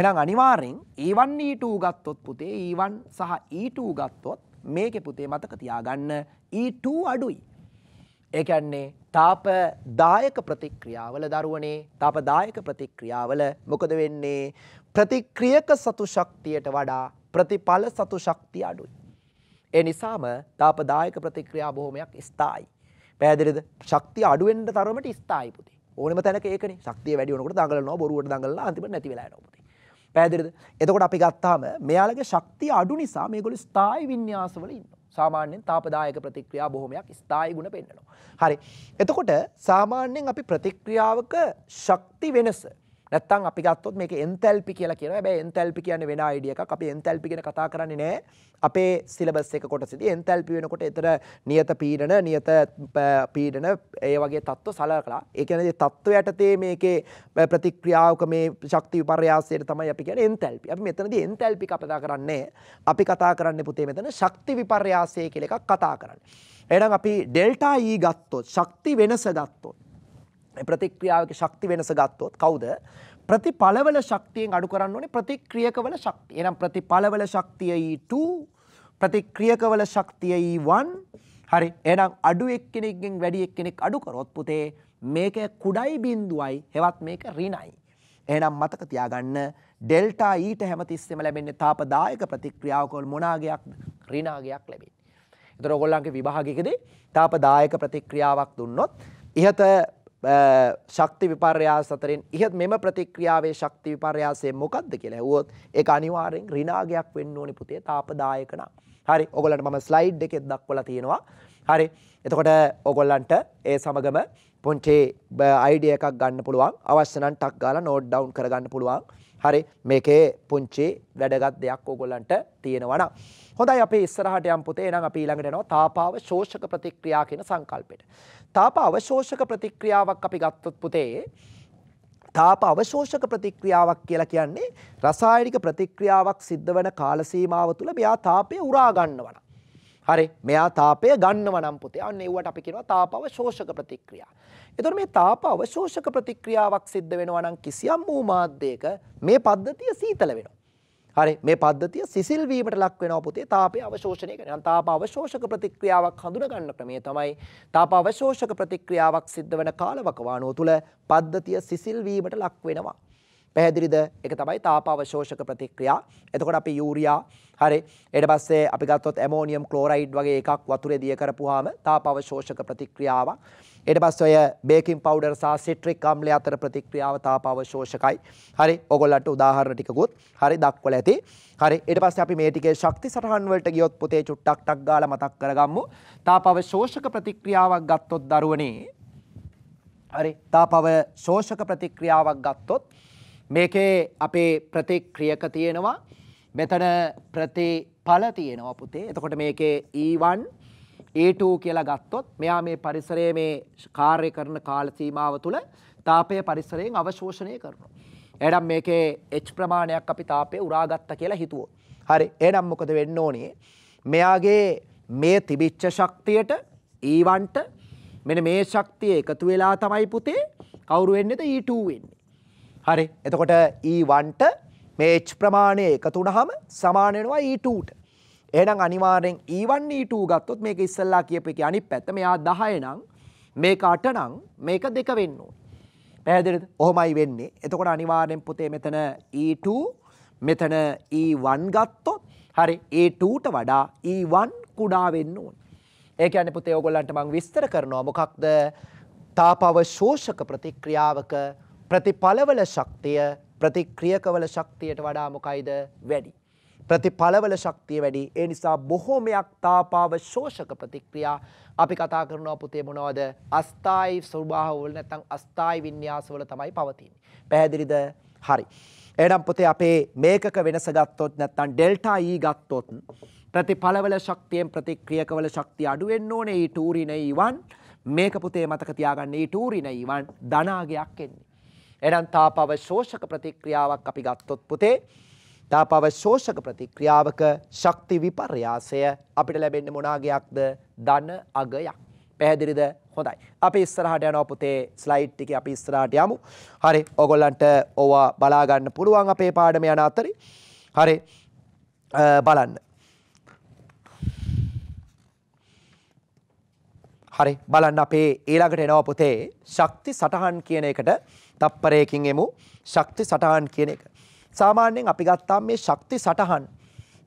එහෙනම් අනිවාරෙන් ඒවන් ඊට ගත්තොත් පුතේ ඒවන් සහ ඊට ගත්තොත් මේකෙ පුතේ මතක තියාගන්න E2 අඩුයි. ඒ කියන්නේ තාපදායක ප්‍රතික්‍රියාවල දරුවනේ තාපදායක ප්‍රතික්‍රියාවල මොකද වෙන්නේ ප්‍රතික්‍රියක සතු ශක්තියට වඩා ප්‍රතිඵල සතු ශක්තිය අඩුයි. ඒ නිසාම තාපදායක ප්‍රතික්‍රියා බොහොමයක් ස්ථායි. පැහැදිලිද? ශක්තිය අඩු වෙන්න තරමට ස්ථායි පුතේ. ඕනෙම තැනක ඒකනේ. ශක්තිය වැඩි වෙනකොට දඟලනවා බොරුවට දඟලලා අන්තිමට නැති වෙලා යනවා පුතේ. පැදිරිද එතකොට අපි ගත්තාම මෙයාලගේ ශක්තිය අඩු නිසා මේගොලු ස්ථායි විඤ්‍යාසවල ඉන්න සාමාන්‍යෙන් තාපදායක ප්‍රතික්‍රියා බොහොමයක් ස්ථායි ගුණ පෙන්න්නනවා. හරි එතකොට සාමාන්‍යයෙන් අපි ප්‍රතික්‍රියාවක ශක්ති වෙනස නැත්තම් අපි ගත්තොත් මේක එන්තැල්පි කියලා කියන හැබැයි එන්තැල්පි කියන්නේ වෙන අයිඩිය එකක්. අපි එන්තැල්පි ගැන කතා කරන්නේ නෑ. අපේ සිලබස් එක කොටසේදී එන්තැල්පි වෙනකොට ඒතර නියත පීඩන, නියත පීඩන ඒ වගේ தত্ত্ব සලකලා. ඒ කියන්නේ මේ தত্ত্ব යටතේ මේකේ ප්‍රතික්‍රියාවක මේ ශක්ති විපර්යාසයට තමයි අපි කියන්නේ එන්තැල්පි. අපි මෙතනදී එන්තැල්පි කතා කරන්නේ අපි කතා කරන්නේ පුතේ මෙතන ශක්ති විපර්යාසය කියලා එකක් කතා කරන්නේ. එහෙනම් අපි ඩෙල්ටා E ගත්තොත් ශක්ති වෙනස ගත්තොත් ප්‍රතික්‍රියාවක ශක්ති වෙනස ගත්තොත් කවුද ප්‍රතිඵලවල ශක්තියෙන් අඩු කරන්න ඕනේ ප්‍රතික්‍රියකවල ශක්තිය. එහෙනම් ප්‍රතිඵලවල ශක්තිය E2 ප්‍රතික්‍රියකවල ශක්තිය E1 හරි එහෙනම් අඩු එක්කෙනෙක්ගෙන් වැඩි එක්කෙනෙක් අඩු කරොත් පුතේ මේක කුඩයි බිඳුවයි හෙවත් මේක ඍණයි. එහෙනම් මතක තියාගන්න ඩෙල්ටා ඊට e හැමතිස්සෙම ලැබෙන්නේ තාපදායක ප්‍රතික්‍රියාවකවල මොනාගයක් ඍණාගයක් ලැබෙන්නේ. ඒතර ඔයගොල්ලන්ගේ විභාගයකදී තාපදායක ප්‍රතික්‍රියාවක් දුන්නොත් ඉහත ශක්ති විපර්යාස අතරින් ඉහත් මෙම ප්‍රතික්‍රියාවේ ශක්ති විපර්යාසය මොකක්ද කියලා ඇහුවොත් ඒක අනිවාර්යෙන් ඍණාගයක් වෙන්න ඕනේ පුතේ තාපදායක නම්. හරි. ඔයගොල්ලන්ට මම ස්ලයිඩ් එකෙත් දක්වලා තියෙනවා. හරි. එතකොට ඔයගොල්ලන්ට ඒ සමගම පොන්චි අයිඩියා එකක් ගන්න පුළුවන්. අවශ්‍ය නම් ටක් ගාලා නෝට් ඩවුන් කරගන්න පුළුවන්. හරි. මේකේ පුංචි වැඩගත් දෙයක් ඔයගොල්ලන්ට තියෙනවා නම් හොඳයි අපේ ඉස්සරහට යම් පුතේ එහෙනම් අපි ඊළඟට යනවා තාපාව ශෝෂක ප්‍රතික්‍රියා කියන සංකල්පෙට. තාපාව ශෝෂක ප්‍රතික්‍රියාවක් අපි ගත්තොත් පුතේ තාප අවශෝෂක ප්‍රතික්‍රියාවක් කියලා කියන්නේ රසායනික ප්‍රතික්‍රියාවක් සිද්ධ වන කාල සීමාව තුළ මෙයා තාපය උරා ගන්නවා නම්. හරි මෙයා තාපය ගන්නවා නම් පුතේ. අන්න ඒවට අපි කියනවා තාප අවශෝෂක ප්‍රතික්‍රියා. එතකොට මේ තාප අවශෝෂක ප්‍රතික්‍රියාවක් සිද්ධ වෙනවා නම් කිසියම් වූ මාධ්‍යයක මේ පද්ධතිය සීතල වෙනවා. හරි මේ පද්ධතිය සිසිල් වීමට ලක් වෙනවා පුතේ තාපය අවශෝෂණය කරනවා. තාප අවශෝෂක ප්‍රතික්‍රියාවක් හඳුනා ගන්න ක්‍රමය තමයි තාප අවශෝෂක ප්‍රතික්‍රියාවක් සිද්ධ වෙන කාලවකවානුව තුල පද්ධතිය සිසිල් වීමට ලක් වෙනවා. පැහැදිලිද? ඒක තමයි තාප අවශෝෂක ප්‍රතික්‍රියා. එතකොට අපි යූරියා හරි එට පස්සේ අපිගත්තොත් ඇමෝනියම් කලෝරයිඩ් වගේ එකක් වතුරේ දිය කරපුහාම තාපවශෝෂක ප්‍රතික්‍රියාවක්. එට පස් ඔය බේකින් පවඩර් සා සිට්‍රික් අම්ලි අතර ප්‍රතික්‍රියාව තාපවශෝෂකයි හරි ඔගොල්ලට උදාහරණ ටිකකුත් හරි දක්වල ඇති හරි එට පස් අපි මේටිකේ ශක්ති සටහන්වලට ගියොත් පුතේ චුට්ටක්ටක් ගාල මතක් කරගම්මු තාපවශෝෂක ප්‍රතික්‍රියාවක් ගත්තොත් දරුවනේ හරි තාපව ශෝෂක ප්‍රතික්‍රියාවක් ගත්තොත් මේකේ අපේ ප්‍රතික්‍රියක තියෙනවා මෙතන ප්‍රතිඵල තියෙනවා පුතේ. එතකොට මේකේ E1 E2 කියලා ගත්තොත් මෙයා මේ පරිසරයේ මේ කාර්ය කරන කාල සීමාව තුළ තාපය පරිසරයෙන් අවශෝෂණය කරනවා. එහෙනම් මේකේ H ප්‍රමාණයක් අපි තාපය උරාගත්තා කියලා හිතුවොත්. හරි. එහෙනම් මොකද වෙන්න ඕනේ? මෙයාගේ මේ තිබිච්ච ශක්තියට E1ට මෙන්න මේ ශක්තිය එකතු වෙලා තමයි පුතේ කවුරු වෙන්නේද E2 වෙන්නේ. හරි. එතකොට E1ට මේ h ප්‍රමාණය එකතු වුණාම සමාන වෙනවා e2ට. එහෙනම් අනිවාර්යෙන් e1 e2 ගත්තොත් මේක ඉස්සල්ලා කියපු එකේ අනිත් පැත්ත මෙයා 10 නම් මේක 8 නම් මේක 2 වෙන්න ඕනේ. පැහැදිලිද? ඔහොමයි වෙන්නේ. එතකොට අනිවාර්යෙන් පුතේ මෙතන e2 මෙතන e1 ගත්තොt හරි e2ට වඩා e1 කුඩා වෙන්න ඕනේ. ඒ කියන්නේ පුතේ ඕගොල්ලන්ට මම විස්තර කරනවා මොකක්ද? තාපව ශෝෂක ප්‍රතික්‍රියාවක ප්‍රතිඵලවල ශක්තිය ප්‍රතික්‍රියකවල ශක්තියට වඩා මොකයිද වැඩි. ප්‍රතිඵලවල ශක්තිය වැඩි ඒ නිසා බොහෝමයක් තාපාව ශෝෂක ප්‍රතික්‍රියා අපි කතා කරනවා පුතේ මොනවද අස්ථායි ස්වභාවවල නැත්නම් අස්ථායි වින්‍යාසවල තමයි පවතින්නේ. පැහැදිලිද? හරි. එහෙනම් පුතේ අපේ මේකක වෙනස ගත්තොත් නැත්නම් ඩෙල්ටා E ගත්තොත් ප්‍රතිඵලවල ශක්තියෙන් ප්‍රතික්‍රියකවල ශක්තිය අඩු වෙන්න ඕනේ E2 ඍණ E1 මේක පුතේ මතක තියාගන්න E2 ඍණ E1 ධනාගයක් එන්නේ. එහෙනම් තාපව ශෝෂක ප්‍රතික්‍රියාවක් අපි ගත්තොත් පුතේ තාපව ශෝෂක ප්‍රතික්‍රියාවක ශක්ති විපර්යාසය අපිට ලැබෙන්නේ මොනාගයක්ද? ධන අගයක්. පැහැදිලිද? හොඳයි. අපි ඉස්සරහට යනවා පුතේ ස්ලයිඩ් ටිකේ අපි ඉස්සරහට යමු. හරි. ඔයගොල්ලන්ට ඕවා බලා ගන්න පුළුවන් අපේ පාඩම යන අතරේ. හරි. බලන්න. හරි බලන්න අපේ ඊළඟට එනවා පුතේ ශක්ති සටහන් කියන එකට තප්පරයකින් එමු ශක්ති සටහන් කියන එක. සාමාන්‍යයෙන් අපි ගත්තාම මේ ශක්ති සටහන්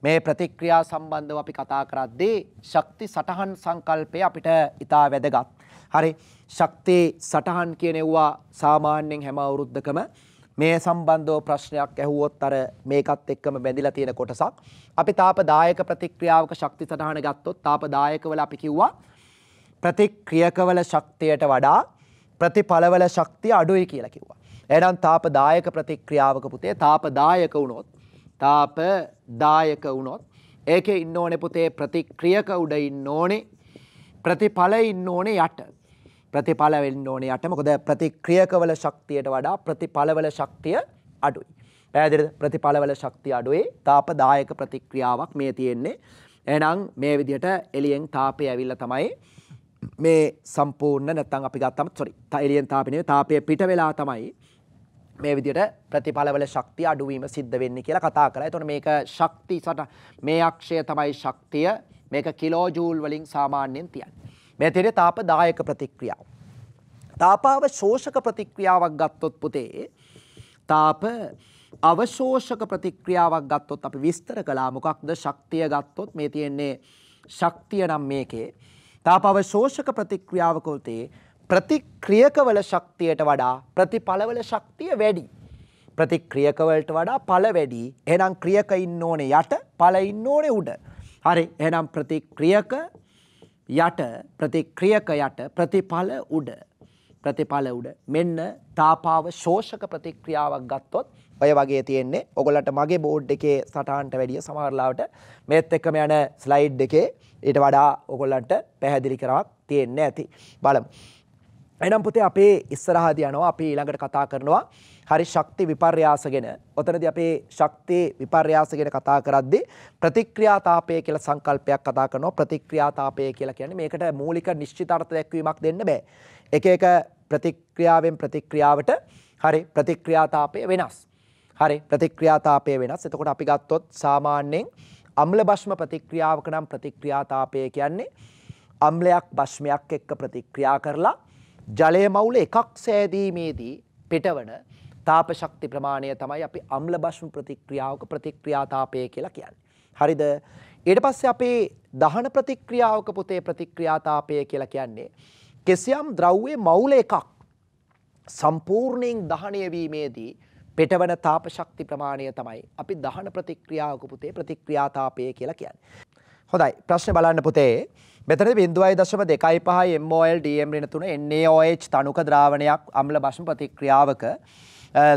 මේ ප්‍රතික්‍රියා සම්බන්ධව අපි කතා කරද්දී ශක්ති සටහන් සංකල්පය අපිට ඉතා වැදගත්. හරි ශක්ති සටහන් කියනෙව්වා සාමාන්‍යයෙන් හැම අවුරුද්දකම මේ සම්බන්ධව ප්‍රශ්නයක් ඇහුවොත් අර මේකත් එක්කම බැඳිලා තියෙන කොටසක්. අපි තාපදායක ප්‍රතික්‍රියාවක ශක්ති සටහන ගත්තොත් තාපදායකවල අපි කිව්වා ප්‍රතික්‍රියකවල ශක්තියට වඩා ප්‍රතිඵලවල ශක්තිය අඩුයි කියලා කිව්වා. එනම් තාපදායක ප්‍රතික්‍රියාවක පුතේ තාපදායක වුණොත් තාපදායක වුණොත් ඒකේ ඉන්න ඕනේ පුතේ ප්‍රතික්‍රියක උඩ ඉන්න ඕනේ ප්‍රතිඵල ඉන්න ඕනේ යට. ප්‍රතිඵල වෙන්න ඕනේ යට. මොකද ප්‍රතික්‍රියකවල ශක්තියට වඩා ප්‍රතිඵලවල ශක්තිය අඩුයි. පැහැදිලිද? ප්‍රතිඵලවල ශක්තිය අඩුයි. තාපදායක ප්‍රතික්‍රියාවක් මේ තියෙන්නේ. එහෙනම් මේ විදිහට එළියෙන් තාපය ඇවිල්ලා තමයි මේ සම්පූර්ණ නැත්තම් අපි ගත්තම sorry එළියෙන් තාපනේ තාපය පිට වෙලා තමයි මේ විදිහට ප්‍රතිඵලවල ශක්තිය අඩුවීම සිද්ධ වෙන්නේ කියලා කතා කරා. එතකොට මේක ශක්ති සට මේ අක්ෂය තමයි ශක්තිය. මේක කිලෝ ජූල් වලින් සාමාන්‍යයෙන් තියන්නේ. මේ තියෙන්නේ තාපදායක ප්‍රතික්‍රියාව. තාපාව ශෝෂක ප්‍රතික්‍රියාවක් ගත්තොත් පුතේ තාප අවශෝෂක ප්‍රතික්‍රියාවක් ගත්තොත් අපි විස්තර කළා මොකක්ද ශක්තිය ගත්තොත් මේ තියෙන්නේ ශක්තිය නම් මේකේ තාපව ශෝෂක ප්‍රතික්‍රියාවකොල්තේ ප්‍රතික්‍රියකවල ශක්තියට වඩා ප්‍රතිඵලවල ශක්තිය වැඩි. ප්‍රතික්‍රියකවලට වඩා පල වැඩි එනම් ක්‍රියක ඉන්න ඕනේ යට පල ඉන්න ඕනේ උඩ. හරි එනම් ප්‍රතික්‍රියක යට ප්‍රතික්‍රියක යට ප්‍රතිඵල උඩ ප්‍රතිඵල උඩ මෙන්න තාපාව ශෝෂක ප්‍රතික්‍රියාවක් ගත්තොත් ඔය වගේ තියෙන්නේ ඔගොලට මගේ බෝඩ් එකේ සටහන්ට වැඩිය සමහරලාවට මේත් එක්කම යන ස්ලයිඩ් එකේ ඊට වඩා ඔගොල්ලන්ට පැහැදිලි කරවක් තියෙන්න ඇති බලම්. එනම් පුතේ අපේ ඉස්සරහද යනවා අපි ඊළඟට කතා කරනවා හරි ශක්ති විපර්යාස ගැන. ඔතනදී අපේ ශක්ති විපර්යාස ගැන කතා කරද්දී ප්‍රතික්‍රියාතාපය කියලා සංකල්පයක් කතා කරනවා. ප්‍රතික්‍රියාතාපය කියලා කියන්නේ මේකට මූලික නිශ්චිතාර්ථ දැක්වීමක් දෙන්න බෑ. එක එක ප්‍රතික්‍රියාවෙන් ප්‍රතික්‍රියාවට හරි ප්‍රතික්‍රියාතාපය වෙනස්. හරි ප්‍රතික්‍රියාතාපය වෙනස්. එතකොට අපි ගත්තොත් සාමාන්‍යයෙන් අම්ල භෂ්ම ප්‍රතික්‍රියාවක නම් ප්‍රතික්‍රියාතාපය කියන්නේ අම්ලයක් භෂ්මයක් එක්ක ප්‍රතික්‍රියා කරලා ජලය මවුල එකක් සෑදීමේදී පිටවන තාප ශක්ති ප්‍රමාණය තමයි අපි අම්ල භෂ්ම ප්‍රතික්‍රියාවක ප්‍රතික්‍රියාතාපය කියලා කියන්නේ. හරිද? ඊට පස්සේ අපේ දහන ප්‍රතික්‍රියාවක පොතේ ප්‍රතික්‍රියාතාපය කියලා කියන්නේ කෙසියම් ද්‍රව්‍යයේ මවුල එකක් සම්පූර්ණයෙන් දහණය වීමේදී පෙටවන තාප ශක්ති ප්‍රමාණය තමයි අපි දහන ප්‍රතික්‍රියාවක පුතේ ප්‍රතික්‍රියාතාපය කියලා කියන්නේ. හොඳයි ප්‍රශ්න බලන්න පුතේ මෙතන බින්දුවයි දශම දෙකයි පහයි MOL DM ඍණ තුන NaOH තනුක ද්‍රාවණයක් අම්ල භෂ්ම ප්‍රතික්‍රියාවක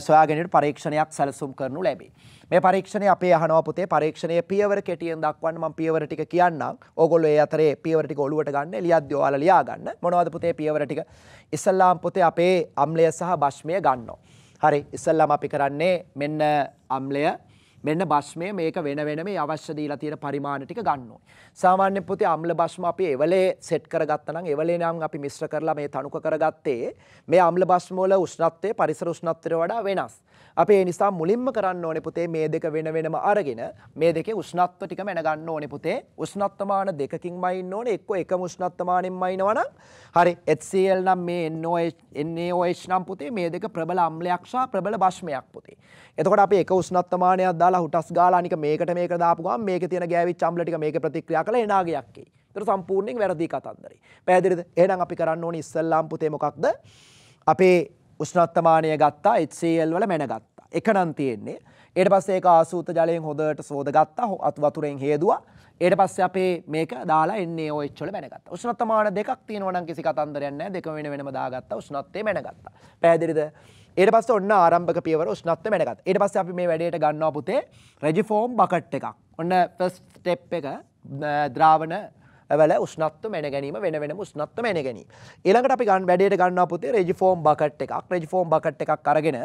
සොයාගැනීමට පරීක්ෂණයක් සැලසුම් කරනු ලැබේ. මේ පරීක්ෂණය අපේ අහනවා පුතේ පරීක්ෂණයේ පියවර කෙටියෙන් දක්වන්න මම පියවර ටික කියන්නම්. ඕගොල්ලෝ ඒ අතරේ පියවර ටික ඔලුවට ගන්න, එලියද්දී ඔයාලා ලියා ගන්න. මොනවද පුතේ පියවර ටික? ඉස්සල්ලාම් පුතේ අපේ අම්ලය සහ භෂ්මය ගන්නවා. හරි ඉස්සල්ලාම අපි කරන්නේ මෙන්න අම්ලය මෙන්න බස්මය මේක වෙන වෙන මේ අවශ්‍ය දීලා තියෙන පරිමාණ ටික ගන්න ඕනේ. සාමාන්‍ය පුතේ අම්ල බස්ම අපි එවලේ සෙට් කරගත්තා නම් එවලේ නම් අපි මිශ්‍ර කරලා මේ තණුක කරගත්තේ මේ අම්ල බස්ම වල උෂ්ණත්වය පරිසර උෂ්ණත්වයට වඩා වෙනස්. අපේ නිසා මුලින්ම කරන්න ඕනේ පුතේ මේ දෙක වෙන වෙනම අරගෙන මේ දෙකේ උෂ්ණත්ව ටික මැනගන්න ඕනේ පුතේ උෂ්ණත්වමාන දෙකකින්මයි ඉන්න ඕනේ එක්ක එකම උෂ්ණත්වමානෙන්ම ඉනවනම් හරි HCl නම් මේ NOH NaOH නම් පුතේ මේ දෙක ප්‍රබල අම්ලයක් සහ ප්‍රබල භෂ්මයක් පුතේ එතකොට අපි එක උෂ්ණත්වමානයක් දාලා හුටස් ගාලා අනික මේකට මේකට දාපු ගමන් මේකේ තියෙන ගෑවිච්ච අම්ල ටික මේකේ ප්‍රතික්‍රියා කළා එනාගයක් එයි එතකොට සම්පූර්ණයෙන් වැරදි කතන්දරේ. පැහැදිලිද? එහෙනම් අපි කරන්න ඕනේ ඉස්සල්ලාම් පුතේ මොකක්ද? අපේ උෂ්ණත්තමානය ගත්තා HCl වල මැන ගත්තා. එක නම් තියෙන්නේ. ඊට පස්සේ ඒක ආසූත ජලයෙන් හොඳට සෝදගත්තා අතු වතුරෙන් හේදුවා. ඊට පස්සේ අපේ මේක දාලා එන්නේ OH වල මැන ගත්තා. උෂ්ණත්තමාන දෙකක් තියෙනවා නම් කිසි කතන්දරයක් නැහැ. දෙක වෙන වෙනම දාගත්තා. උෂ්ණත්වය මැන ගත්තා. පැහැදිලිද? ඊට පස්සේ ඔන්න ආරම්භක පියවර උෂ්ණත්වය මැන ගත්තා. ඊට පස්සේ අපි මේ වැඩේට ගන්නවා පුතේ රෙජිෆෝම් බකට් එකක්. ඔන්න ෆස්ට් ස්ටෙප් එක ද්‍රාවණ වල උස්නත්ව මැන ගැනීම වෙන වෙනම උස්නත්ව මැන ගැනීම. ඊළඟට අපි ගන්න වැඩේට ගන්නවා පුතේ රෙජිෆෝම් බකට් එකක්. රෙජිෆෝම් බකට් එකක් අරගෙන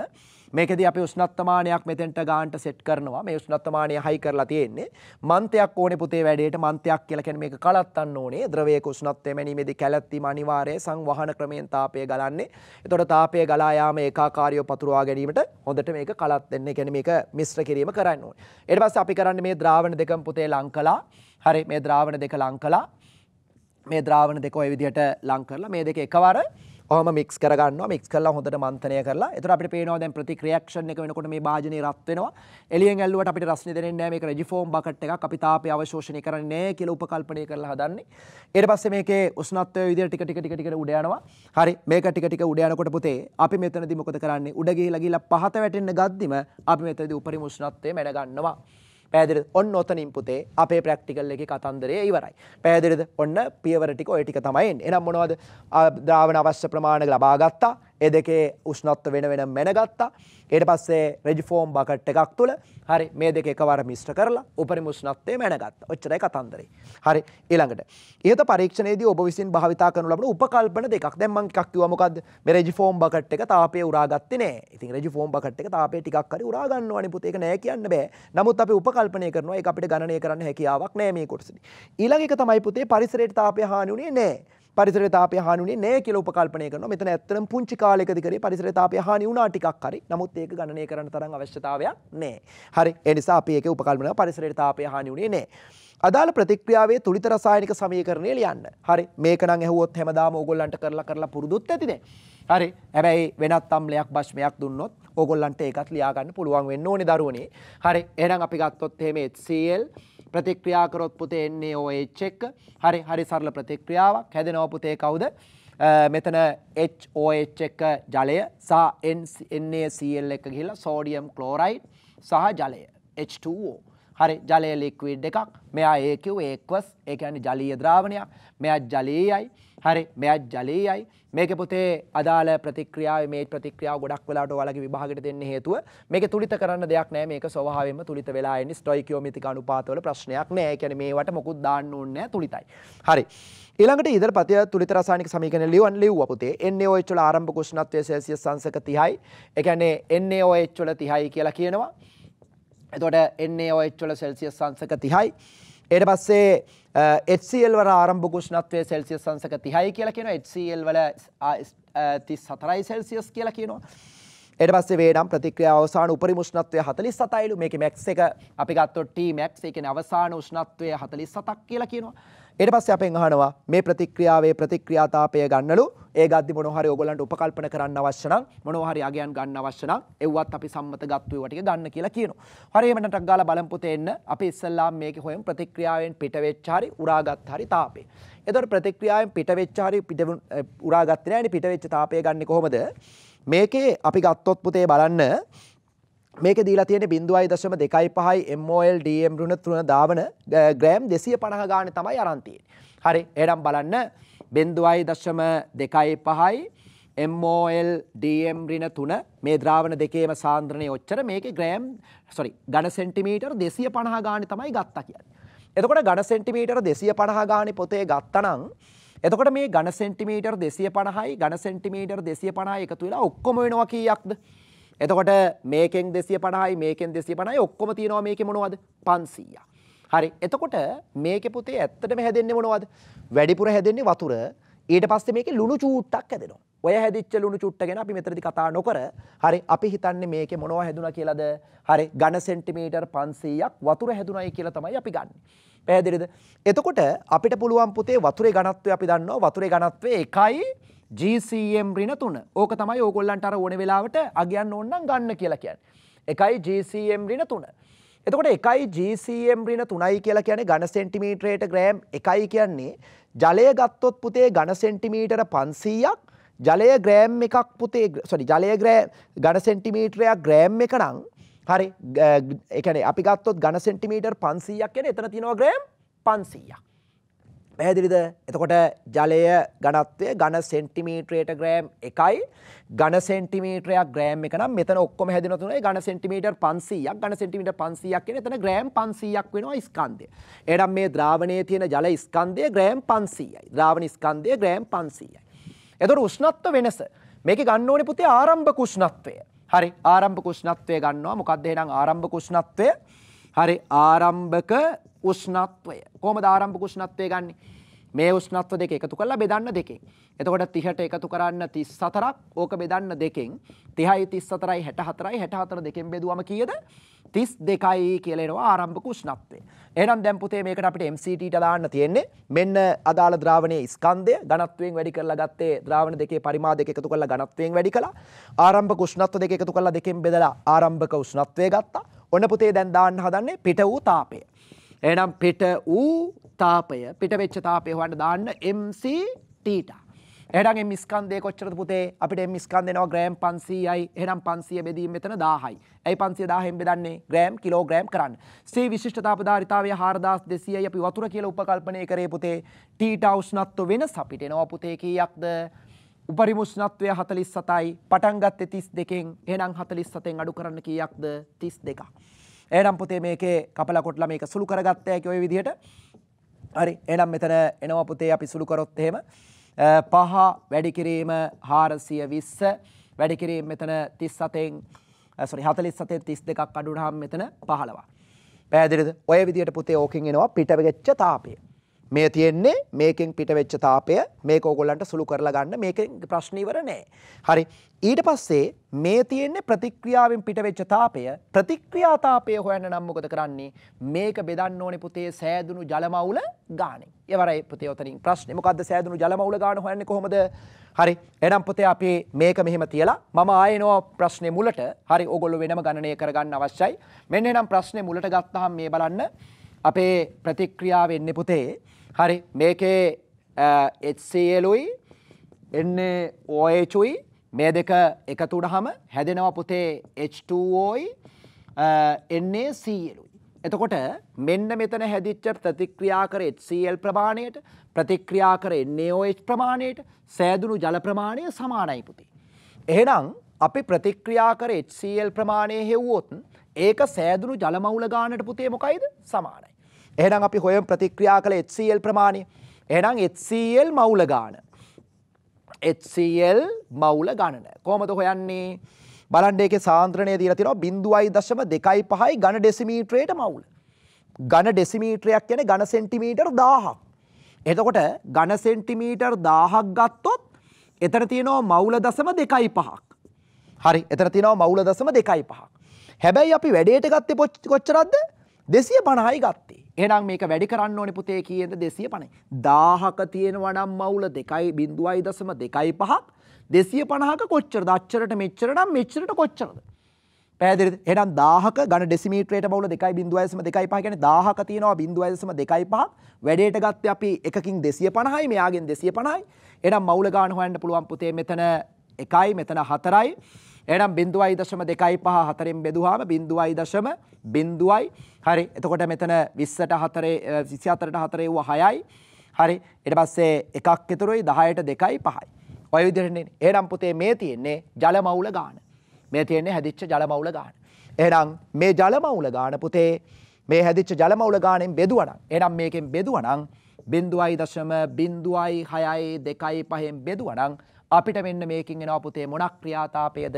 මේකෙදී අපි උෂ්ණත්වමානයක් මෙතෙන්ට ගානට සෙට් කරනවා. මේ උෂ්ණත්වමානය හයි කරලා තියෙන්නේ. මන්තයක් ඕනේ පුතේ වැඩේට මන්තයක් කියලා කියන්නේ මේක කලත්තන්න ඕනේ. ද්‍රවයක උෂ්ණත්වය මැනීමේදී කැලැත්වීම අනිවාර්යයි. සංවහන ක්‍රමයෙන් තාපය ගලන්නේ. එතකොට තාපය ගලා යාම ඒකාකාරීව පතුරවා ගැනීමට හොඳට මේක කලත් දෙන්න. ඒ කියන්නේ මේක මිශ්‍ර කිරීම කරන්න ඕනේ. ඊට පස්සේ අපි කරන්නේ මේ ද්‍රාවණ දෙකම පුතේ ලං කළා. හරි මේ ද්‍රාවණ දෙක ලං කළා. මේ ද්‍රාවණ දෙක ඔය විදිහට ලං කරලා මේ දෙක එකවර ඔහම මික්ස් කරගන්න මික්ස් කල හොඳට මන්තනය කරලා එතර අපිට පේනවා දැන් ප්‍රතික්‍රියක්ෂන් එක වෙනකොට මේ භාජනය රත් වෙනවා එළියෙන් ඇල්ලුවට අපිට රස්නේ දෙන්නේ නැහැ මේක රෙජිෆෝම් බකට් එකක් අපි තාපය අවශෝෂණය කරන්නේ නැහැ කියලා උපකල්පනය කරලා හදන්නේ ඊට පස්සේ මේකේ උෂ්ණත්වය විදිහට ටික ටික ටික ටික උඩ යනවා හරි මේක ටික ටික උඩ යනකොට පුතේ අපි මෙතනදී මොකද කරන්නේ උඩ ගිහිලා ගිහිලා පහත වැටෙන්න ගද්දිම අපි මෙතනදී උපරිම උෂ්ණත්වය මැඩ ගන්නවා පැදිරිද ඔන්න ඔතනින් පුතේ අපේ ප්‍රක්ටිකල් එක කතන්දරය ඉවරයි. පැදිරිද ඔන්න පියවරටික ඔය ටික තමයින් එනම් මොනවද ධාවන අවශ්‍ය ප්‍රමාණක ලබාගත්තා ඒ දෙකේ උෂ්ණත්ව වෙන වෙන මැනගත්තා. ඊට පස්සේ රෙජිෆෝම් බකට් එකක් තුල හරි මේ දෙක එකවර මිශ්‍ර කරලා උපරිම උෂ්ණත්වයේ මැනගත්තා. ඔච්චරයි කතන්දරේ. හරි ඊළඟට. ඉහත පරීක්ෂණයේදී ඔබ විසින් භාවිතා කරනු ලබන උපකල්පන දෙකක්. දැන් මම එකක් කිව්වා මොකද්ද? මේ රෙජිෆෝම් බකට් එක තාපය උරාගත්තේ නෑ. ඉතින් රෙජිෆෝම් බකට් එක තාපය ටිකක් හරි උරා ගන්නවනේ පුතේ. ඒක නෑ කියන්න බෑ. නමුත් අපි උපකල්පනය කරනවා ඒක අපිට ගණනය කරන්න හැකියාවක් නෑ මේ කොටසේදී. ඊළඟ එක තමයි පුතේ පරිසරයට තාපය හානි උනේ නෑ. පරිසර තාපය හානිුනේ නෑ කියලා උපකල්පනය කරනවා. මෙතන ඇත්තටම පුංචි කාලයකදී කරේ පරිසර තාපය හානි වුණා ටිකක් හරි. නමුත් ඒක ගණනය කරන්න තරම් අවශ්‍යතාවයක් නෑ. හරි. ඒ නිසා අපි ඒකේ උපකල්පනය පරිසරයට තාපය හානි වුණේ නෑ. අදාළ ප්‍රතික්‍රියාවේ තුළිත රසායනික සමීකරණය ලියන්න. හරි. මේක නම් ඇහුවොත් හැමදාම ඕගොල්ලන්ට කරලා කරලා පුරුදුත් ඇතිනේ. හරි. හැබැයි වෙනත් අම්ලයක් භෂ්මයක් දුන්නොත් ඕගොල්ලන්ට ඒකත් ලියා ගන්න පුළුවන් වෙන්න ඕනේ දරුවනේ. හරි. එහෙනම් අපි ගත්තොත් එහෙම HCl ප්‍රතික්‍රියා කරොත් පුතේ එන්නේ OH එක. හරි හරි සරල ප්‍රතික්‍රියාවක්. හැදෙනවා පුතේ කවුද? මෙතන HOH එක ජලය සහ NaCl එක ගිහිල්ලා සෝඩියම් ක්ලෝරයිඩ් සහ ජලය H2O. හරි ජලය ලික්විඩ් එකක්. මෙයා AQ aqueous. ඒ කියන්නේ ජලීය ද්‍රාවණයක්. මෙයා ජලීයයි. හරි මෙයා ජලීයයි. මේක පොතේ අදාළ ප්‍රතික්‍රියාව මේ ප්‍රතික්‍රියාව ගොඩක් වෙලාට ඔයාලගේ විභාගයට දෙන්න හේතුව මේක තුලිත කරන්න දෙයක් නෑ මේක ස්වභාවයෙන්ම තුලිත වෙලා එන්නේ ස්ටොයිකියෝමෙතික අනුපාතවල ප්‍රශ්නයක් නෑ. ඒ කියන්නේ මේවට මොකුත් දාන්න ඕනේ නෑ තුලිතයි. හරි. ඊළඟට ඉදිරි පතය තුලිත රසායනික සමීකරණ ලියවන් ලිව්වා පොතේ NaOH වල ආරම්භ උෂ්ණත්වය සෙල්සියස් අංශක 30යි. ඒ කියන්නේ NaOH වල 30යි කියලා කියනවා. එතකොට NaOH වල සෙල්සියස් අංශක 30යි. එයට පස්සේ එල් වල ආරම්භ ගුෂ්ණත්වය සෙල්සියස් සංසක තිහයි කියලා කියන එල් වල තිස් සතරයි සෙල්සියස් කියලා කියනවා. එට පස්සේ වේනම් ප්‍රතික්‍රියා අවසාන උපරි උෂ්ණත්වය හතලිස් සතයිලු මේක මැක්ස් එක අපි ගත්තොත් ටී මැක්ස් එකේ අවසාන උෂ්ණත්වය හතලිස් සතක් කියලා කියනවා. ඊට පස්සේ අපෙන් අහනවා මේ ප්‍රතික්‍රියාවේ ප්‍රතික්‍රියාතාවය ගන්නලු ඒ ගද්දි මොනවා හරි ඕගොල්ලන්ට උපකල්පන කරන්න අවශ්‍ය නම් මොනවා හරි අගයන් ගන්න අවශ්‍ය නම් එව්වත් අපි සම්මත ගත්තු ඒවා ටික ගන්න කියලා කියනවා. හරි එමෙන්නට ගාලා බලමු පුතේ එන්න අපි ඉස්සල්ලාම මේකේ හොයමු ප්‍රතික්‍රියාවෙන් පිට වෙච්ච හරි උරාගත් හරි තාපය. එතකොට ප්‍රතික්‍රියාවෙන් පිට වෙච්ච හරි පිට උරාගත්තේ නැහැ නේ පිට වෙච්ච තාපය ගන්න කොහොමද? මේකේ අපි ගත්තොත් පුතේ බලන්න මේක දීලා තියෙන බිඳුවයි දශම දෙකයි පහයි MOL DM රුණ තුන දාවන ග්‍රෑම් දෙසිය පණහ ගාන තමයි අරන්තියෙන්. හරි එඩම් බලන්න බෙන්දුවයි දශම දෙකයි පහයි MOL DM රින තුන මේ ද්‍රාවණ දෙකේම සාන්ද්‍රණය ඔච්චර මේක ග්‍රෑම් සොරි ගණ සෙන්ටිමීටර් දෙසිය පණහ ගාන තමයි ගත්තා කියන්න. එතකොට ගණ සෙන්ටිමීටර් දෙසිය පණහ ගාන පොතේ ගත්තනං එතකොට මේ ගණ සෙන්ටිමීටර් දෙසිය පණහයි ගණ සෙන්ටිමීටර් දෙසිය පණහ එකතු වෙලා ඔක්කොම වෙනවා කීයක්ද? එතකොට මේකෙන් දෙසිය පණයි මේකෙන් දෙසිය පණයි ඔක්කොම තියෙනවා මේක මොනවද පන්සීය. හරි එතකොට මේක පුතේ ඇත්තටම හැදෙන්නේ මොනවද. වැඩිපුර හැදෙන්නේ වතුර ඊට පස්සේ මේක ලුණු චූට්ටක් හැදෙනවා. ඔය හැදිච්ච ලුණු චුට්ට ගැන අපි මෙතනදි කතා නොකර හරි අපි හිතන්නේ මේකේ මොනවා හැදුනා කියලාද හරි ඝන සෙන්ටිමීටර් 500ක් වතුර හැදුනායි කියලා තමයි අපි ගන්න. පැහැදිලිද? එතකොට අපිට පුළුවන් පුතේ වතුරේ ඝනත්වය අපි දන්නවා වතුරේ ඝනත්වය 1 GCM ඍණ 3. ඕක තමයි ඕගොල්ලන්ට අර ඕන වෙලාවට අගයන් ඕන නම් ගන්න කියලා කියන්නේ. එකයි GCM ඍණ 3. එතකොට එකයි GCM ඍණ 3යි කියලා කියන්නේ ඝන සෙන්ටිමීටරයට ග්‍රෑම් එකයි කියන්නේ ජලය ගත්තොත් පුතේ ඝන සෙන්ටිමීටර 500ක් ජලය ග්‍රෑම් එකක් පුතේ සොරි ජලය ග්‍රෑම් ඝන සෙන්ටිමීටරයක් ග්‍රෑම් එක නම් හරි ඒ කියන්නේ අපි ගත්තොත් ඝන සෙන්ටිමීටර 500ක් කියන්නේ එතන තියෙනවා ග්‍රෑම් 500ක්. පැහැදිලිද එතකොට ජලය ගණත්වය ගණ සෙන්ටිමීට්‍රයට ග්‍රෑම් එකයි ගණ සෙන්ටිමීට්‍රයක් ග්‍රෑම් එක නම් මෙතන ඔක්කොම හැදෙන තුනේ ගණ සෙන්ටිමීටර් 500ක් ගණ සෙන්ටිමීටර් 500ක් කියන එතන ග්‍රෑම් 500ක් වෙනවා ස්කන්ධය. එහෙනම් මේ ද්‍රාවණයේ තියෙන ජල ස්කන්ධය ග්‍රෑම් 500යි. ද්‍රාවණ ස්කන්ධය ග්‍රෑම් 500යි. එතකොට උෂ්ණත්ව වෙනස මේකේ ගන්න ඕනේ පුතේ ආරම්භක උෂ්ණත්වය. හරි ආරම්භක උෂ්ණත්වය ගන්නවා. මොකක්ද එහෙනම් ආරම්භක උෂ්ණත්වය? හරි ආරම්භක උෂ්ණත්වය කොහොමද ආරම්භක උෂ්ණත්වය ගන්න මේ උෂ්ණත්ව දෙක එකතු කරලා බෙදන්න දෙකෙන් එතකොට 30ට එකතු කරන්න 34ක් ඕක බෙදන්න දෙකෙන් 30යි 34යි 64යි 64 දෙකෙන් බෙදුවම කීයද 32යි කියලා එනවා ආරම්භක උෂ්ණත්වය. එහෙනම් දැන් පුතේ මේකට අපිට MCT ට දාන්න තියෙන්නේ මෙන්න අදාළ ද්‍රාවණයේ ස්කන්ධය ඝනත්වයෙන් වැඩි කරලා ගත්තේ ද්‍රාවණ දෙකේ පරිමාදයක එකතු කරලා ඝනත්වයෙන් වැඩි කළා. ආරම්භක උෂ්ණත්ව දෙක එකතු කරලා දෙකෙන් බෙදලා ආරම්භක උෂ්ණත්වය ගත්තා. ඔන්න පුතේ දැන් දාන්න හදන්නේ පිට වූ තාපය. එනම් පිට වූ තාපය පිට වෙච්ච තාපය හොන්න දාන්න MC ටීට. එඩන් මිස්කන්දේ කොච්චරද පුතේ අපිට මිස්කන්දනවා ග්‍රෑම් පන්සීයයි එනම් පන්සිය බෙදීම මෙතන දාහයි. ඇයි පන්සිය දාහෙන් බෙදන්නේ ග්‍රෑම් කිලෝග්‍රෑම් කරන්න. සේ විශිෂ්ඨතාපධාරිතාවය හාරදාස් දෙසියයි අපි වතුර කියල උපකල්පනය කරේ පුතේ ටීට අවුෂ්නත්ව වෙන සපිටෙනවා පුතේ කීයක්ද. උපරිමුෂ්නත්වය හතලිස් සතයි පටන්ගත්ත තිස් දෙකෙන් එනම් හතලිස් සතෙන් අඩු කරන්න කීයක්ද තිස් දෙකක්. ඒනම් පුතේ මේකේ කපල කොටලා මේක සුළු කරගත්තය ඔය විදිහට හරි එනම් මෙතන එනවා පුතේ අපි සුළු කරොත් එහෙම පහ වැඩි කිරීම 420 වැඩි කිරීම මෙතන 37න් sorry 47න් 32ක් අඩු වුණාම මෙතන 15. පැහැදිලිද? ඔය විදිහට පුතේ ඕකෙන් එනවා පිට වෙච්ච තාපය. මේ තියෙන්නේ මේකෙන් පිට වෙච්ච තාපය මේක ඕගොල්ලන්ට සුළු කරලා ගන්න මේකෙන් ප්‍රශ්න ඉවර නෑ. හරි. ඊට පස්සේ මේ තියෙන්නේ ප්‍රතික්‍රියාවෙන් පිට වෙච්ච තාපය ප්‍රතික්‍රියා තාපය හොයන්න නම් මොකද කරන්නේ? මේක බෙදන්න ඕනේ පුතේ සෑදුණු ජලමවුල ගානේ. ඒවරයි පුතේ ඔතනින් ප්‍රශ්නේ. මොකද්ද සෑදුණු ජලමවුල ගාන හොයන්නේ කොහොමද? හරි. එහෙනම් පුතේ අපි මේක මෙහෙම තියලා මම ආයෙනවා ප්‍රශ්නේ මුලට. හරි. ඕගොල්ලෝ වෙනම ගණනය කරගන්න අවශ්‍යයි. මෙන්න එහෙනම් ප්‍රශ්නේ මුලට ගත්තාම මේ බලන්න අපේ ප්‍රතික්‍රියාව එන්නේ පුතේ හරි මේකේ එත්සේලුයි එන්නේ ඕයචුයි මේ දෙක එකතුඩ හම හැදෙනවා පුතේ H2ෝයි එන්නේ සීලුයි. එතකොට මෙන්න මෙතන හැදිච්ච ප්‍රතික්‍රියා කර HCl ප්‍රමාණයට ප්‍රතික්‍රියා කර NaOH ප්‍රමාණයට සෑදුණු ජල ප්‍රමාණය සමානයි පුතේ. එහෙනම් අපි ප්‍රතික්‍රියා කර HCl ප්‍රමාණය හෙව්වොත් ඒක සෑදුණු ජල මවුල ගානට පුතේ මොකයිද? සමානයි. එහෙනම් අපි හොයම් ප්‍රතික්‍රියා කළ HCl ප්‍රමාණය. එහෙනම් HCl මවුල ගාන. HCl මවුල ගණන. කොහොමද හොයන්නේ? බලන්න ඒකේ සාන්ද්‍රණය දීලා තියෙනවා 0.25යි ඝන ඩෙසිමීටරයට මවුල. ඝන ඩෙසිමීටරයක් කියන්නේ ඝන සෙන්ටිමීටර් 1000ක්. එතකොට ඝන සෙන්ටිමීටර් 1000ක් ගත්තොත් එතන තියෙනවා මවුල දශම 2.5ක්. හරි එතන තියෙනවා මවුල දශම 2.5ක්. හැබැයි අපි වැඩේට ගත්තේ කොච්චරක්ද? දෙසිය පණහායි ගත්තේ. එහනම් මේක වැඩි කරන්න ඕනි පුතේ කියද දෙසිය පණයි. දාහක තියෙනවනම් මවුල දෙකයි බින්දුවයි දසම දෙකයි පහක් දෙසිය පණහක කොච්චර දච්චරට මෙච්චරනම් මෙච්චරට කොච්චරද. පැදිරි එනම් දාහක ගන ඩෙසිමීට්‍රේට බවල දෙකයි බින්දුවයසම දෙකයි පහ ගැන දාහක තියෙනවා බින්දුවයසම දෙකයි පහ වැඩේට ගත්ත අපි එකකින් දෙසිය පණහයි මෙයාගෙන් දෙසිය පණයි එනම් මවුල ගාන හොයන්න පුළුවන් පුතේ මෙතන එකයි මෙතන හතරයි. එනම් බිඳුවයි දශම දෙකයි පහ හතරෙන් බෙදුවාම බිඳුවයි දශම බිඳුවයි හරි එතකොට මෙතන විස්සට හතරේ විසි අතරට හතරේ වූ හයයි හරි එට පස්සේ එකක් එතුරුයි දහයට දෙකයි පහයි. ඔය විදිරන්නේ ඒනම් පුතේ මේ තියෙන්නේ ජලමවුල ගාන මේ තියෙන්නේ හැදිච්ච ජලමවුල ගාන. එනම් මේ ජලමවුල ගාන පුතේ මේ හැදිච්ච ජලමවුල ගානෙන් බෙදුවනම් එනම් මේකෙන් බෙදුවනම් බින්දුවයි දශම බින්දුවයි හයයි දෙකයි පහෙන් බෙදුවනම් අපිට මෙන්න මේකින් එනවා පුතේ මොනක් ක්‍රියාතාපයද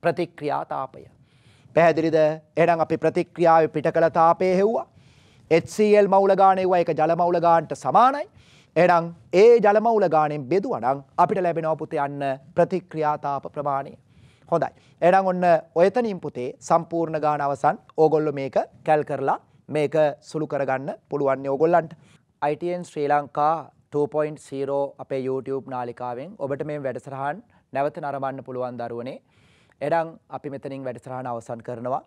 ප්‍රතික්‍රියාතාපය. පැහැදිලිද? එහෙනම් අපි ප්‍රතික්‍රියාවේ පිට කළ තාපය හෙව්වා. HCl මවුල ගාන හෙව්වා ඒක ජල මවුල ගානට සමානයි. එහෙනම් ඒ ජල මවුල ගානෙන් බෙදුවා නම් අපිට ලැබෙනවා පුතේ අන්න ප්‍රතික්‍රියාතාප ප්‍රමාණය. හොඳයි. එහෙනම් ඔන්න ඔයතනින් පුතේ සම්පූර්ණ ගාන අවසන්. ඕගොල්ලෝ මේක කැල් කරලා මේක සුළු කරගන්න පුළුවන් නේ ඕගොල්ලන්ට. ITN ශ්‍රී ලංකා 2.0 අපේ YouTube නාලිකාවෙන් ඔබට මේ වැඩසරහන් නැවත නරඹන්න පුළුවන් දරුවනේ. එඩං අපි මෙතනින් වැඩසරහන අවසන් කරනවා.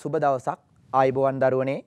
සුබ දවසක් ආයිබෝවන් දරුවනේ